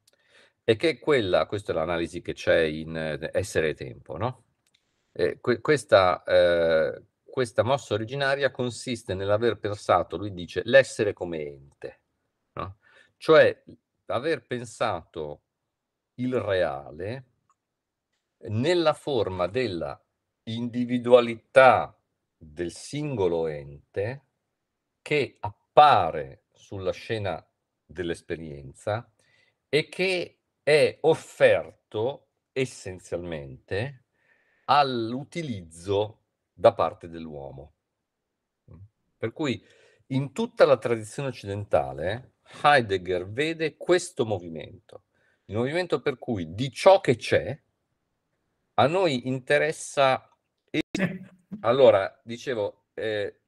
e che è quella, questa è l'analisi che c'è in eh, Essere e Tempo, no? E eh, que- questa, eh, questa mossa originaria consiste nell'aver pensato, lui dice, l'essere come ente, no? cioè aver pensato il reale nella forma della individualità del singolo ente che appare sulla scena dell'esperienza e che è offerto essenzialmente all'utilizzo da parte dell'uomo. Per cui in tutta la tradizione occidentale Heidegger vede questo movimento, il movimento per cui di ciò che c'è a noi interessa... Allora, dicevo, eh,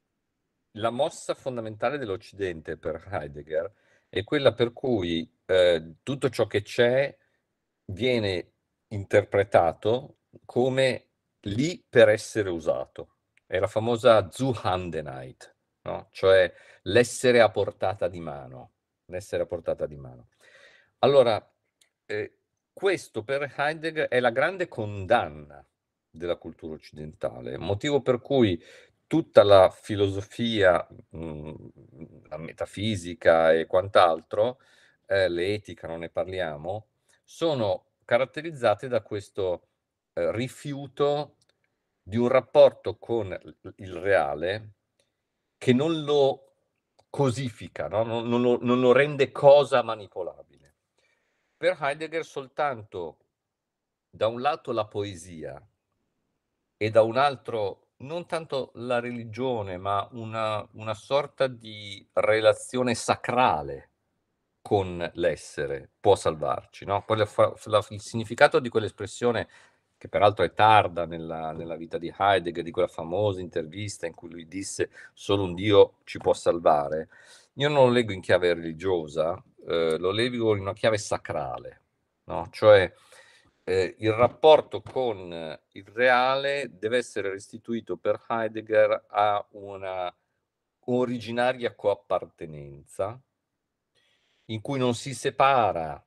la mossa fondamentale dell'Occidente per Heidegger è quella per cui eh, tutto ciò che c'è viene interpretato come lì per essere usato. È la famosa Zuhandenheit, no? cioè l'essere a portata di mano. L'essere a portata di mano. Allora, eh, questo per Heidegger è la grande condanna della cultura occidentale, motivo per cui tutta la filosofia, mm, la metafisica e quant'altro, eh, l'etica, non ne parliamo, sono caratterizzate da questo eh, rifiuto di un rapporto con il reale che non lo cosifica, no? non, non, lo, non lo rende cosa manipolabile per Heidegger soltanto da un lato la poesia e da un altro non tanto la religione, ma una, una sorta di relazione sacrale con l'essere può salvarci. No? il significato di quell'espressione, che peraltro è tarda nella, nella, vita di Heidegger, di quella famosa intervista in cui lui disse solo un Dio ci può salvare, io non lo leggo in chiave religiosa, eh, lo levi in una chiave sacrale, no? cioè eh, il rapporto con il reale deve essere restituito per Heidegger a una originaria coappartenenza in cui non si separa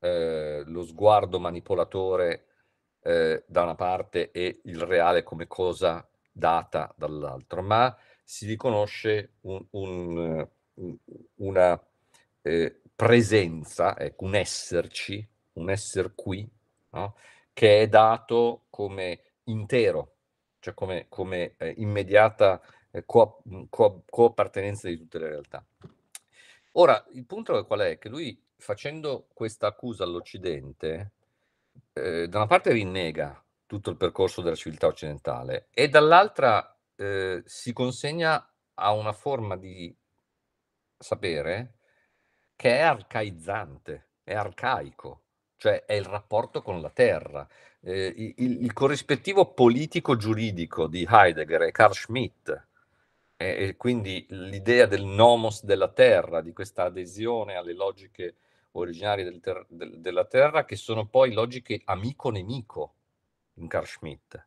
eh, lo sguardo manipolatore eh, da una parte e il reale come cosa data dall'altra, ma si riconosce un, un, eh, una eh, presenza, ecco, un esserci, un esser qui, no? che è dato come intero, cioè come, come eh, immediata eh, co- co- coappartenenza di tutte le realtà. Ora, il punto qual è? Che lui, facendo questa accusa all'Occidente, eh, da una parte rinnega tutto il percorso della civiltà occidentale e dall'altra eh, si consegna a una forma di sapere che è arcaizzante, è arcaico, cioè è il rapporto con la terra. Eh, il, il, corrispettivo politico-giuridico di Heidegger è Carl Schmitt, e, e quindi l'idea del nomos della terra, di questa adesione alle logiche originarie del ter- del, della terra, che sono poi logiche amico-nemico in Carl Schmitt.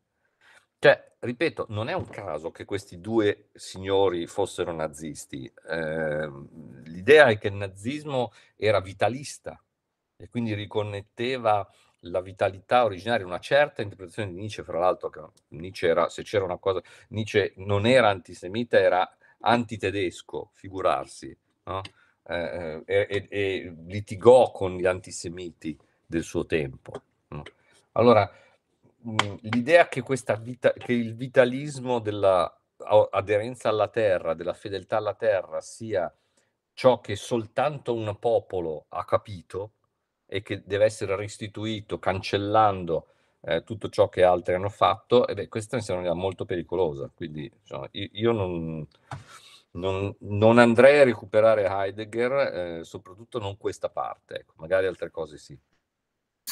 Cioè, ripeto, non è un caso che questi due signori fossero nazisti. Eh, l'idea è che il nazismo era vitalista e quindi riconnetteva la vitalità originaria, una certa interpretazione di Nietzsche, fra l'altro, che Nietzsche era, se c'era una cosa, Nietzsche non era antisemita, era antitedesco, figurarsi, no? eh, eh e, e, litigò con gli antisemiti del suo tempo. No? Allora, Mm, l'idea che, vita, che il vitalismo dell'aderenza alla terra, della fedeltà alla terra sia ciò che soltanto un popolo ha capito e che deve essere restituito cancellando eh, tutto ciò che altri hanno fatto, e beh, questa è sembra molto pericolosa. Quindi diciamo, io, io non, non, non, andrei a recuperare Heidegger, eh, soprattutto non questa parte, ecco, magari altre cose sì.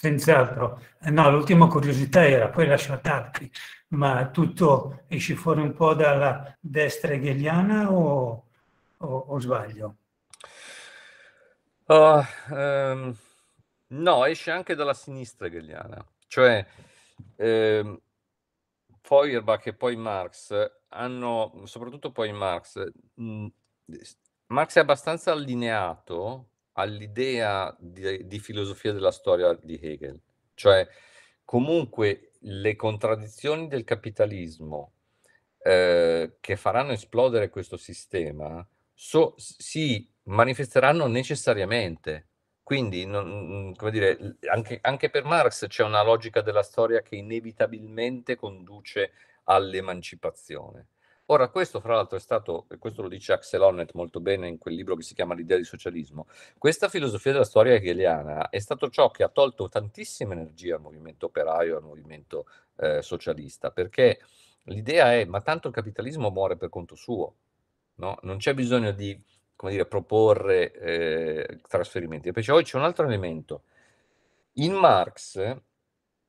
Senz'altro, eh, no, l'ultima curiosità era poi lasciate altri, ma tutto esce fuori un po' dalla destra hegeliana o, o, o sbaglio? Oh, ehm, no, esce anche dalla sinistra hegeliana, cioè ehm, Feuerbach e poi Marx hanno, soprattutto poi Marx, mh, Marx è abbastanza allineato all'idea di, di filosofia della storia di Hegel, cioè comunque le contraddizioni del capitalismo eh, che faranno esplodere questo sistema so, si manifesteranno necessariamente. Quindi, non, mm, mm, come dire, anche, anche, per Marx c'è una logica della storia che inevitabilmente conduce all'emancipazione. Ora, questo fra l'altro è stato, e questo lo dice Axel Honneth molto bene in quel libro che si chiama L'idea di socialismo, questa filosofia della storia hegeliana è stato ciò che ha tolto tantissima energia al movimento operaio al movimento eh, socialista, perché l'idea è, ma tanto il capitalismo muore per conto suo, no? non c'è bisogno di come dire, proporre eh, trasferimenti. Invece poi oh, c'è un altro elemento. In Marx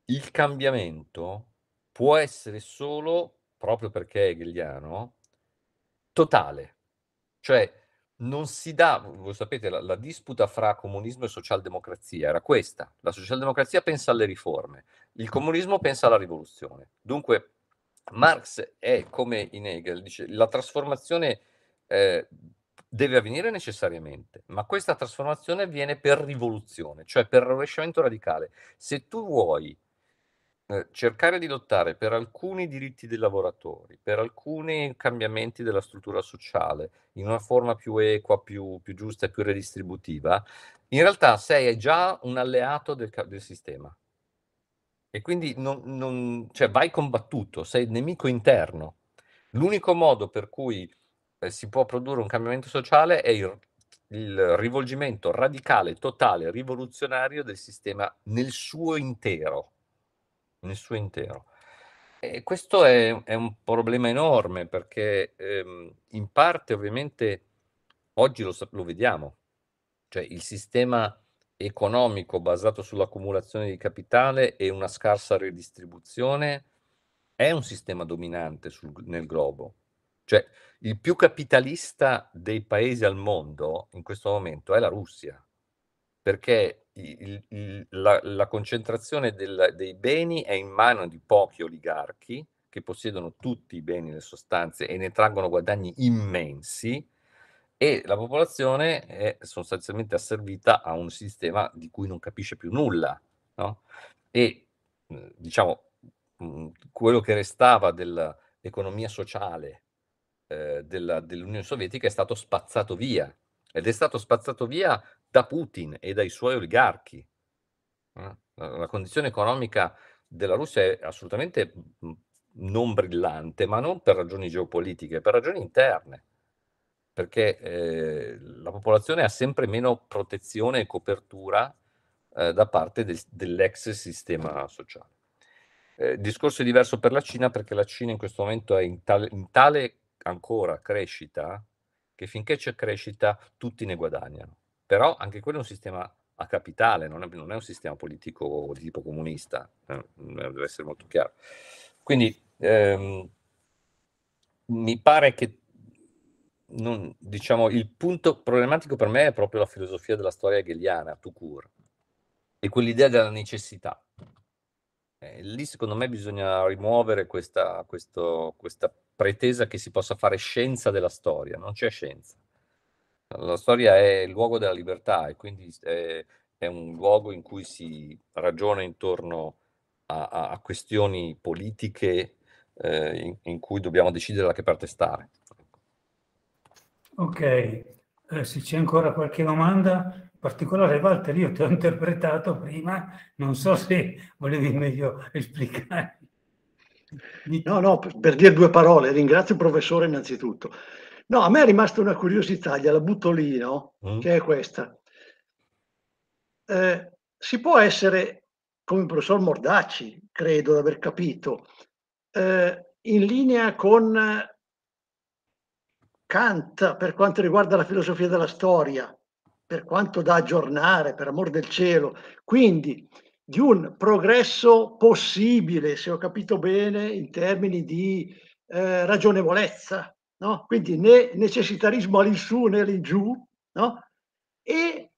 il cambiamento può essere solo proprio perché è hegeliano, totale. Cioè, non si dà, voi sapete, la, la, disputa fra comunismo e socialdemocrazia era questa. La socialdemocrazia pensa alle riforme, il comunismo pensa alla rivoluzione. Dunque, Marx è, come in Hegel, dice, la trasformazione eh, deve avvenire necessariamente, ma questa trasformazione avviene per rivoluzione, cioè per rovesciamento radicale. Se tu vuoi eh, cercare di lottare per alcuni diritti dei lavoratori, per alcuni cambiamenti della struttura sociale in una forma più equa, più, più giusta e più redistributiva, in realtà sei già un alleato del, del sistema. E quindi non, non, cioè vai combattuto, sei nemico interno. L'unico modo per cui eh, si può produrre un cambiamento sociale è il, il rivolgimento radicale, totale, rivoluzionario del sistema nel suo intero nel suo intero. E questo è, è, un problema enorme perché ehm, in parte ovviamente oggi lo, lo, vediamo, cioè il sistema economico basato sull'accumulazione di capitale e una scarsa redistribuzione è un sistema dominante sul, nel globo. Cioè il più capitalista dei paesi al mondo in questo momento è la Russia, perché il, il, la, la, concentrazione del, dei beni è in mano di pochi oligarchi che possiedono tutti i beni e le sostanze e ne traggono guadagni immensi e la popolazione è sostanzialmente asservita a un sistema di cui non capisce più nulla. No? E mhmm, diciamo, mhmm, quello che restava dell'economia sociale eh, della, dell'Unione Sovietica è stato spazzato via ed è stato spazzato via da Putin e dai suoi oligarchi. Eh. La condizione economica della Russia è assolutamente mm, non brillante, ma non per ragioni geopolitiche, per ragioni interne, perché eh, la popolazione ha sempre meno protezione e copertura eh, da parte de- dell'ex sistema sociale. Eh, discorso diverso per la Cina perché la Cina in questo momento è in tale, in tale ancora crescita che finché c'è crescita tutti ne guadagnano però anche quello è un sistema a capitale, non è, non è un sistema politico di tipo comunista, eh, mm, eh, deve essere molto chiaro. Quindi ehm, mi pare che non, diciamo, il punto problematico per me è proprio la filosofia della storia hegeliana, tout court, e quell'idea della necessità. Eh, lì secondo me bisogna rimuovere questa, questo, questa pretesa che si possa fare scienza della storia, non c'è scienza la storia è il luogo della libertà e quindi è, è un luogo in cui si ragiona intorno a, a, a questioni politiche eh, in, in, cui dobbiamo decidere da che parte stare. Ok, eh, se c'è ancora qualche domanda, particolare Walter, io ti ho interpretato prima, non so se volevi meglio esplicare. No, no, per, per dire due parole, ringrazio il professore innanzitutto. No, a me è rimasta una curiosità, gliela butto lì, no? Mm. Che è questa. Eh, si può essere, come il professor Mordacci, credo di aver capito, eh, in linea con Kant per quanto riguarda la filosofia della storia, per quanto da aggiornare, per amor del cielo. Quindi di un progresso possibile, se ho capito bene, in termini di eh, ragionevolezza, no? quindi né necessitarismo all'insù né all'ingiù, no? e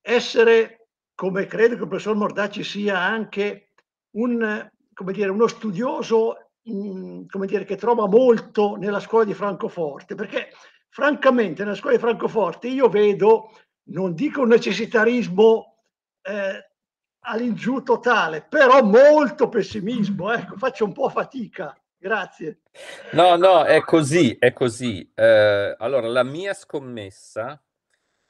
essere, come credo che il professor Mordacci sia anche un, dire, uno studioso mh, mm, dire, che trova molto nella scuola di Francoforte, perché francamente nella scuola di Francoforte io vedo, non dico un necessitarismo eh, all'ingiù totale, però molto pessimismo, ecco, faccio un po' fatica Grazie. No, no, è così, è così. Eh, allora, la mia scommessa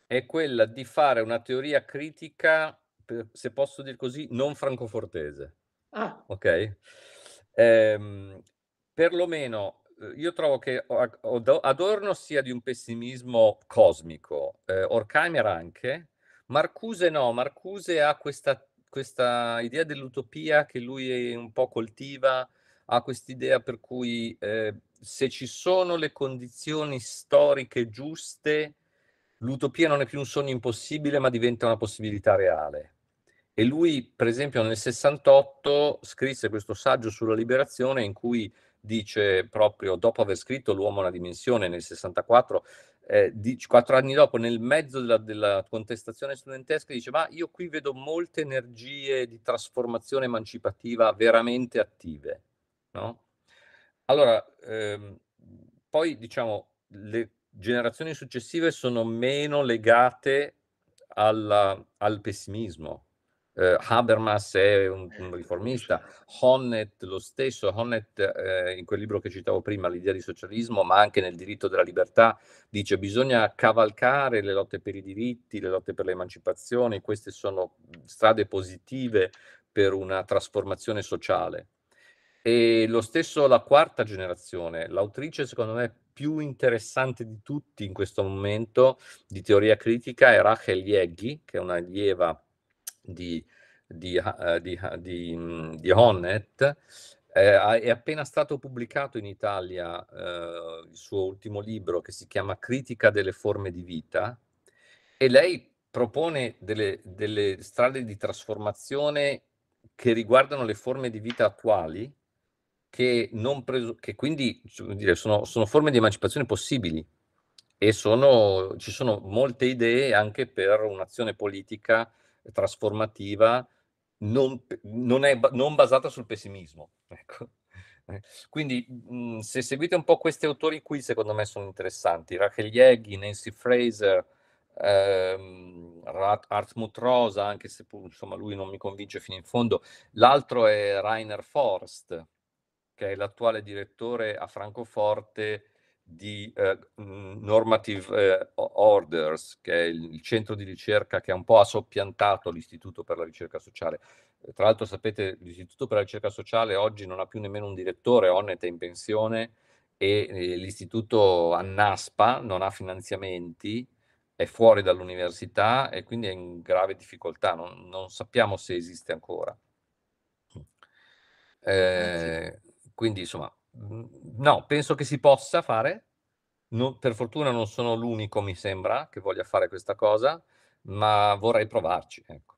è quella di fare una teoria critica, per, se posso dire così, non francofortese. Ah. Ok? Ehm, eh, perlomeno io trovo che Adorno sia di un pessimismo cosmico, eh, Orkheimer anche, Marcuse no, Marcuse ha questa, questa idea dell'utopia che lui un po' coltiva, ha quest'idea per cui eh, se ci sono le condizioni storiche giuste, l'utopia non è più un sogno impossibile, ma diventa una possibilità reale. E lui, per esempio, nel 68 scrisse questo saggio sulla liberazione in cui dice proprio dopo aver scritto L'uomo una dimensione nel 64, eh, dice, quattro anni dopo, nel mezzo della, della, contestazione studentesca, dice ma io qui vedo molte energie di trasformazione emancipativa veramente attive. No? Allora, ehm, poi diciamo, le generazioni successive sono meno legate alla, al pessimismo. Eh, Habermas è un, eh, un, riformista, Honneth lo stesso, Honneth eh, in quel libro che citavo prima, l'idea di socialismo, ma anche nel diritto della libertà, dice bisogna cavalcare le lotte per i diritti, le lotte per l'emancipazione, queste sono strade positive per una trasformazione sociale. E lo stesso la quarta generazione, l'autrice secondo me più interessante di tutti in questo momento di teoria critica è Rachel Yeghi, che è una allieva di, di, uh, di, eh, di, mm, di Honnet. Eh, è appena stato pubblicato in Italia eh, il suo ultimo libro che si chiama Critica delle forme di vita e lei propone delle, delle strade di trasformazione che riguardano le forme di vita attuali che, preso, che quindi dire, sono, sono, forme di emancipazione possibili e sono, ci sono molte idee anche per un'azione politica trasformativa non, non, è, non basata sul pessimismo. Ecco. Eh, quindi mhmm, se seguite un po' questi autori qui, secondo me sono interessanti. Rachel Yeghi, Nancy Fraser, ehm, Hartmut Rosa, anche se insomma, lui non mi convince fino in fondo. L'altro è Rainer Forst, che è l'attuale direttore a Francoforte di eh, mm, Normative eh, Orders, che è il, centro di ricerca che un po' ha soppiantato l'Istituto per la ricerca sociale. Eh, tra l'altro sapete, l'Istituto per la ricerca sociale oggi non ha più nemmeno un direttore, Onnet è in pensione e eh, l'istituto Annaspa non ha finanziamenti, è fuori dall'università e quindi è in grave difficoltà, non, non sappiamo se esiste ancora. Eh, eh quindi, insomma, mhmm, no, penso che si possa fare. No, per fortuna non sono l'unico, mi sembra, che voglia fare questa cosa, ma vorrei provarci. Ecco.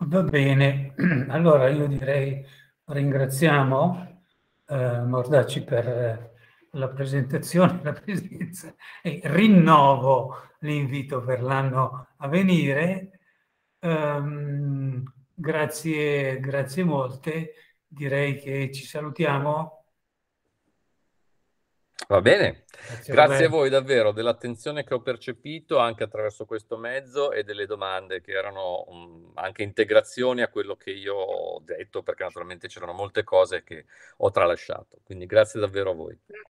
Va bene, allora io direi ringraziamo eh, Mordacci per eh, la presentazione, la presenza e rinnovo l'invito per l'anno a venire. Um, grazie, grazie molte direi che ci salutiamo. Va bene, grazie, grazie a voi davvero dell'attenzione che ho percepito anche attraverso questo mezzo e delle domande che erano um, anche integrazioni a quello che io ho detto, perché naturalmente c'erano molte cose che ho tralasciato. Quindi grazie davvero a voi.